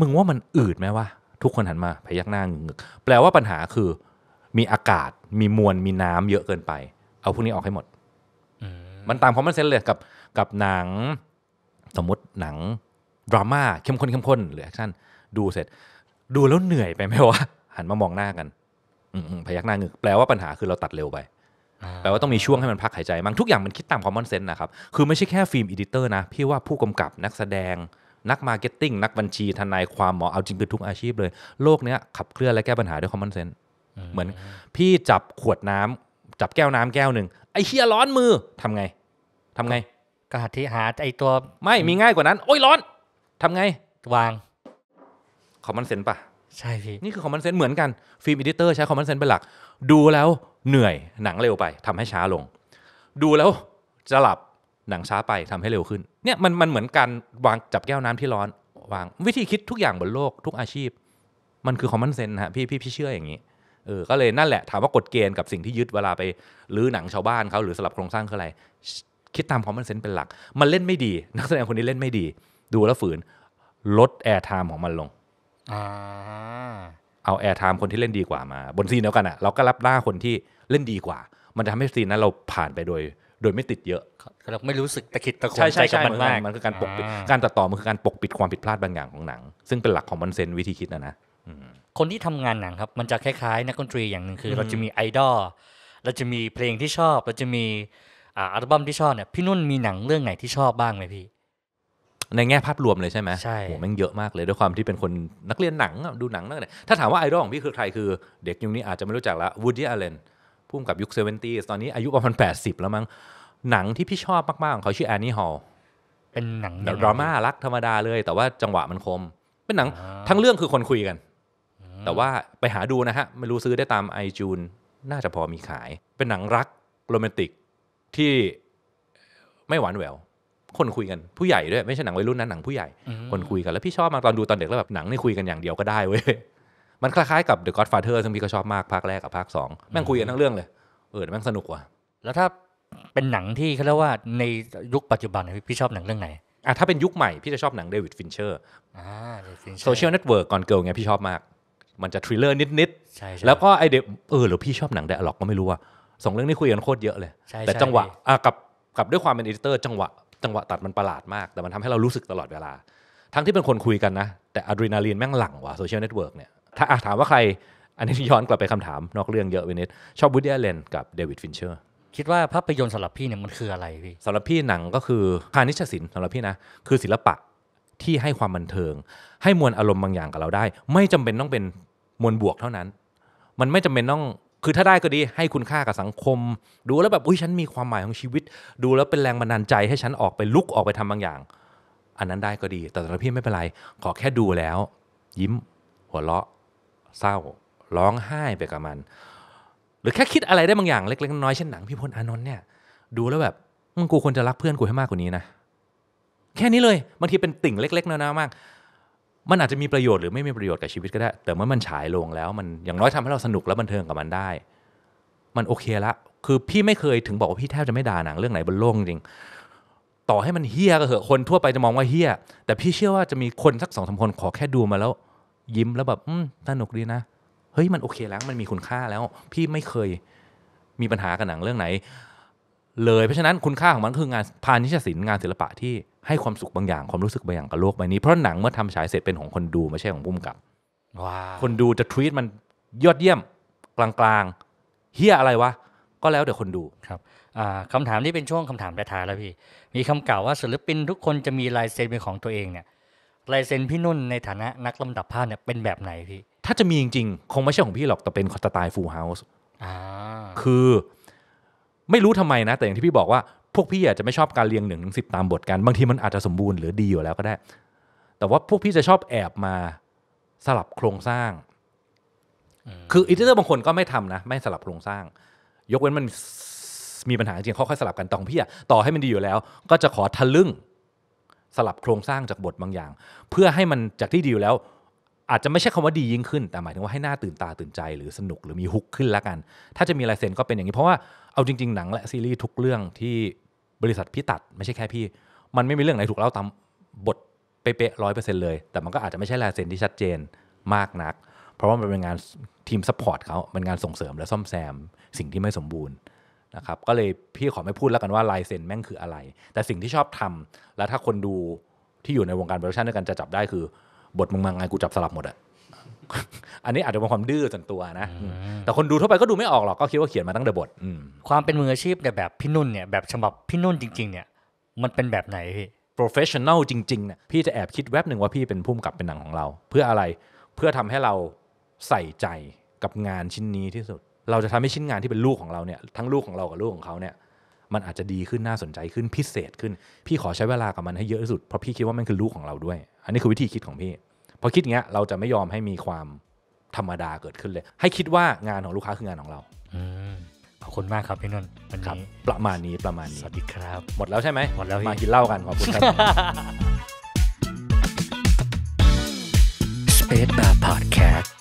มึงว่ามันอืดไหมวะทุกคนหันมาพยักหน้างึกแปลว่าปัญหาคือมีอากาศมีมวลมีน้ำเยอะเกินไป เอาพวกนี้ออกให้หมดมันตามคอมมอนเซนส์เลยกับกับหนัง สมมติหนังดราม่าเข้มข้นเข้มข้นหรือแอคชั่นดูเสร็จ ดูแล้วเหนื่อยไปไหมวะหันมามองหน้ากันพยักหน้าเงึก แปลว่าปัญหาคือเราตัดเร็วไปแปลว่าต้องมีช่วงให้มันพักหายใจมั้งทุกอย่างมันคิดตามคอมมอนเซนส์นะครับ คือไม่ใช่แค่ฟิล์มอิดิเตอร์นะ พี่ว่าผู้กำกับนักแสดง นักมาร์เก็ตติ้งนักบัญชีทนายความหมอเอาจริงคือทุกอาชีพเลย โลกเนี้ยขับเคลื่อนและแก้ปัญหาด้วยคอมมอนเซนส์เหมือน พี่จับขวดน้ำ จับแก้วน้ำแก้วหนึ่งไอ้เฮียร้อนมือทำไง ทำไงก็หาที่หาไอ้ตัวไม่มีง่ายกว่านั้นโอ้ยร้อน ทำไง วางคอมมอนเซนส์ปะใช่พี่นี่คือคอมมอนเซนส์เหมือนกัน ฟิล์มอิดิเตอร์ใช้คอมมอนเซนส์เป็นหลัก ดูแล้วเหนื่อยหนังเร็วไปทำให้ช้าลง ดูแล้วจะหลับหนังช้าไปทำให้เร็วขึ้น เนี่ยมันมันเหมือนการวางจับแก้วน้ำที่ร้อน วางวิธีคิดทุกอย่างบนโลกทุกอาชีพ มันคือคอมมอนเซนส์ฮะพี่พี่พี่เชื่ออย่างนี้ เออก็เลยนั่นแหละ ถามว่ากฎเกณฑ์กับสิ่งที่ยึดเวลาไปรื้อหนังชาวบ้านเขาหรือสลับโครงสร้างคืออะไร คิดตามคอมมอนเซนส์เป็นหลัก มันเล่นไม่ดี นักแสดงคนนี้เล่นไม่ดี ดูแล้วฝืนลดแอร์ไทม์ของมันลงเอาแอร์ไทม์คนที่เล่นดีกว่ามาบนซีนเดียวกันอะ่ะเราก็รับหน้าคนที่เล่นดีกว่า มันจะทำให้ซีนนั้นเราผ่านไปโดย โดยไม่ติดเยอะเราไม่รู้สึกตะคิดตะควนใจกับมันมาก มันคือการปกปิดการตัดต่อมันคือการปกปิดความผิดพลาดบางอย่างของหนัง ซึ่งเป็นหลักของมันเซนวิธีคิดนะนะคนที่ทำงานหนังครับมันจะคล้ายๆนักดนตรีอย่างหนึ่งคือเราจะมีไอดอลเราจะมีเพลงที่ชอบเราจะมีอัลบั้มที่ชอบเนี่ยพี่นุ่นมีหนังเรื่องไหนที่ชอบบ้างไหมพี่ในแง่ภาพรวมเลยใช่ไหมใช่โหแม่งเยอะมากเลยด้วยความที่เป็นคนนักเรียนหนังดูหนังนั่นแหละถ้าถามว่าไอดอลของพี่คือใครคือเด็กยุคนี้อาจจะไม่รู้จักละวูดดี้อเลนพุ่มกับยุคเซเวนตี้ตอนนี้อายุประมาณแปดสิบแล้วมั้งหนังที่พี่ชอบมาก ๆ ของเขาชื่อแอนนี่ฮอลเป็นหนังดราม่ารักธรรมดาเลย แต่ว่าจังหวะมันคม เป็นหนังทั้งเรื่องคือคนคุยกัน แต่ว่าไปหาดูนะฮะไม่รู้ซื้อได้ตามไอจูนน่าจะพอมีขาย เป็นหนังรักโรแมนติกที่ไม่หวานแหววคนคุยกันผู้ใหญ่ด้วยไม่ใช่หนังวัยรุ่นนะหนังผู้ใหญ่ คนคุยกันแล้วพี่ชอบมากตอนดูตอนเด็กแล้วแบบหนังนี่คุยกันอย่างเดียวก็ได้เว้ยมันคล้ายๆกับ The Godfather ซึ่งพี่ก็ชอบมากภาคแรกกับภาคสองแม่งคุยกันทั้งเรื่องเลยเออแม่งสนุกว่ะแล้วถ้าเป็นหนังที่เขาเรียกว่าในยุคปัจจุบันพี่ชอบหนังเรื่องไหนอ่ะถ้าเป็นยุคใหม่พี่จะชอบหนังเดวิดฟินเชอร์โซเชียลเน็ตเวิร์กก่อนเกิลไงพี่ชอบมาก มันจะทริลเลอร์นิดๆแล้วก็ไอเดเออหรือพี่ชอบหนังแดอะล็อกก็ไม่รู้ว่าสองเรื่องนี้คุยกันโคตรเยอะเลย แต่จังหวะกับกับด้วยความเป็นอดิเตอร์จังหวะจังหวะตัดมันประหลาดมาก แต่มันทำให้เรารู้สึกตลอดเวลา ทั้งที่เป็นคนคุยกันนะ แต่อะดรีนาลีนแม่งหลังว่ะโซเชียลเน็ตเวิร์กเนี่ยถ้าถามว่าใครอันนี้ย้อนกลับไปคำถามนอกเรื่องเยอะวินิดชอบวูดดี้อเลนกับเดวิดฟินเชอร์คิดว่าภาพยนตร์สำหรับพี่เนี่ยมันคืออะไรพี่สำหรับพี่หนังก็คือคานิชศิลป์สำหรับพี่นะ คือศิลปะที่ให้ความบันเทิง ให้มวลอารมณ์บางอย่างกับเราได้ ไม่จำเป็นต้องเป็นมวลบวกเท่านั้น มันไม่จำเป็นต้องคือถ้าได้ก็ดีให้คุณค่ากับสังคม ดูแล้วแบบอุ้ยฉันมีความหมายของชีวิต ดูแล้วเป็นแรงบันดาลใจให้ฉันออกไปลุกออกไปทำบางอย่าง อันนั้นได้ก็ดี แต่สำหรับพี่ไม่เป็นไร ขอแค่ดูแล้ว ยิ้ม หัวเราะ เศร้า ร้องไห้ไปกับมัน หรือแค่คิดอะไรได้บางอย่างเล็กๆน้อยๆเช่นหนังพี่พลอานนท์เนี่ยดูแล้วแบบมึงกูควรจะรักเพื่อนกูให้มากกว่านี้นะ แค่นี้เลยบางทีเป็นติ่งเล็กๆน้อยๆมากมันอาจจะมีประโยชน์หรือไม่มีประโยชน์กับชีวิตก็ได้ แต่เมื่อมันฉายลงแล้ว มันอย่างน้อยทำให้เราสนุกและบันเทิงกับมันได้ มันโอเคละคือพี่ไม่เคยถึงบอกว่าพี่แทบจะไม่ด่าหนังเรื่องไหนบนโลกจริง ต่อให้มันเฮี้ยก็เหอะ คนทั่วไปจะมองว่าเฮี้ย แต่พี่เชื่อว่าจะมีคนสักสองสามคนขอแค่ดูมาแล้ว ยิ้มแล้วแบบอืมสนุกดีนะ เฮ้ยมันโอเคแล้วมันมีคุณค่าแล้ว พี่ไม่เคยมีปัญหากับหนังเรื่องไหนเลยเพราะฉะนั้นคุณค่าของมันคืองานพาณิชยศิลป์งานศิลปะที่ให้ความสุขบางอย่างความรู้สึกบางอย่างกับโลกใบนี้ เพราะหนังเมื่อทำาฉายเสร็จเป็นของคนดูไม่ใช่ของผู้กำกับคนดูจะทวีตมันยอดเยี่ยมกลางๆเฮี้ยอะไรวะก็แล้วแต่คนดูครับคำถามที่เป็นช่วงคำถามประธานแล้วพี่ มีคำกล่าวว่าศิลปิน ทุกคนจะมีลายเซ็นเป็นของตัวเองเนี่ยลายเซ็นพี่นุ่นในฐานะนักลำดับภาพเนี่ยเป็นแบบไหนพี่ ถ้าจะมีจริงๆคงไม่ใช่ของพี่หรอกแต่เป็นสไตล์ฟูลเฮาส์คือไม่รู้ทำไมนะแต่อย่างที่พี่บอกว่าพวกพี่อาจจะไม่ชอบการเรียงหนึ่งถึงสิตามบทกัน บางทีมันอาจจะสมบูรณ์หรือดีอยู่แล้วก็ได้ แต่ว่าพวกพี่จะชอบแอบมาสลับโครงสร้าง คืออินเตอร์บางคนก็ไม่ทำนะ ไม่สลับโครงสร้าง ยกเว้นมันมีปัญหาจริงเค่อยสลับกันตองพี่อะต่อให้มันดีอยู่แล้ว ก็จะขอทะลึ่ง สลับโครงสร้างจากบทบางอย่าง เพื่อให้มันจากที่ดีอยู่แล้วอาจจะไม่ใช่คำว่าดียิ่งขึ้นแต่หมายถึงว่าให้หน้าตื่นตาตื่นใจ หรือสนุกหรือมีฮุกขึ้นแล้วกัน ถ้าจะมีลายเซ็นก็เป็นอย่างนี้เพราะว่าเอาจริงๆหนังและซีรีส์ทุกเรื่องที่บริษัทพี่ตัดไม่ใช่แค่พี่ มันไม่มีเรื่องไหนถูกเล่าตามบทเป๊ะร้อยเปอร์เซ็นต์เลย แต่มันก็อาจจะไม่ใช่ลายเซ็นที่ชัดเจนมากนัก เพราะว่ามันเป็นงานทีมซัพพอร์ตเขาเป็นงานส่งเสริมและซ่อมแซมสิ่งที่ไม่สมบูรณ์นะครับก็เลยพี่ขอไม่พูดแล้วกันว่าลายเซ็นแม่งคืออะไร แต่สิ่งที่ชอบทำและถ้าคนดูที่อยู่ในวงการโปรดักชันด้วยกันจะจับได้คือบทมึงมังไงกูจับสลับหมดอะอันนี้อาจจะเป็นความดื้อส่วนตัวนะ แต่คนดูทั่วไปก็ดูไม่ออกหรอกก็คิดว่าเขียนมาตั้งแต่บท ความเป็นมืออาชีพแบบพี่นุ่นเนี่ยแบบฉบับพี่นุ่นจริง ๆ เนี่ย มันเป็นแบบไหนพี่ professional จริงๆเนี่ยพี่จะแอบคิดแวบหนึ่งว่าพี่เป็นพุ่กกับเป็นหนังของเรา เพื่ออะไรเพื่อทำให้เราใส่ใจกับงานชิ้นนี้ที่สุด เราจะทำให้ชิ้นงานที่เป็นลูกของเราเนี่ยทั้งลูกของเรากับลูกของเขาเนี่ยมันอาจจะดีขึ้นน่าสนใจขึ้นพิเศษขึ้นพี่ขอใช้เวลากับมันให้เยอะที่สุด เพราะพี่คิดว่ามันคือลูกของเราด้วย อันนี้คือวิธีคิดของพี่พอคิดเงี้ยเราจะไม่ยอมให้มีความธรรมดาเกิดขึ้นเลย ให้คิดว่างานของลูกค้าคืองานของเราขอบคุณมากครับพี่นนท์วันนี้ประมาณนี้ประมาณนี้สวัสดีครับ หมดแล้วใช่ไหมหมดแล้วมากินเหล้ากันขอบคุณครับ Space Bar Podcast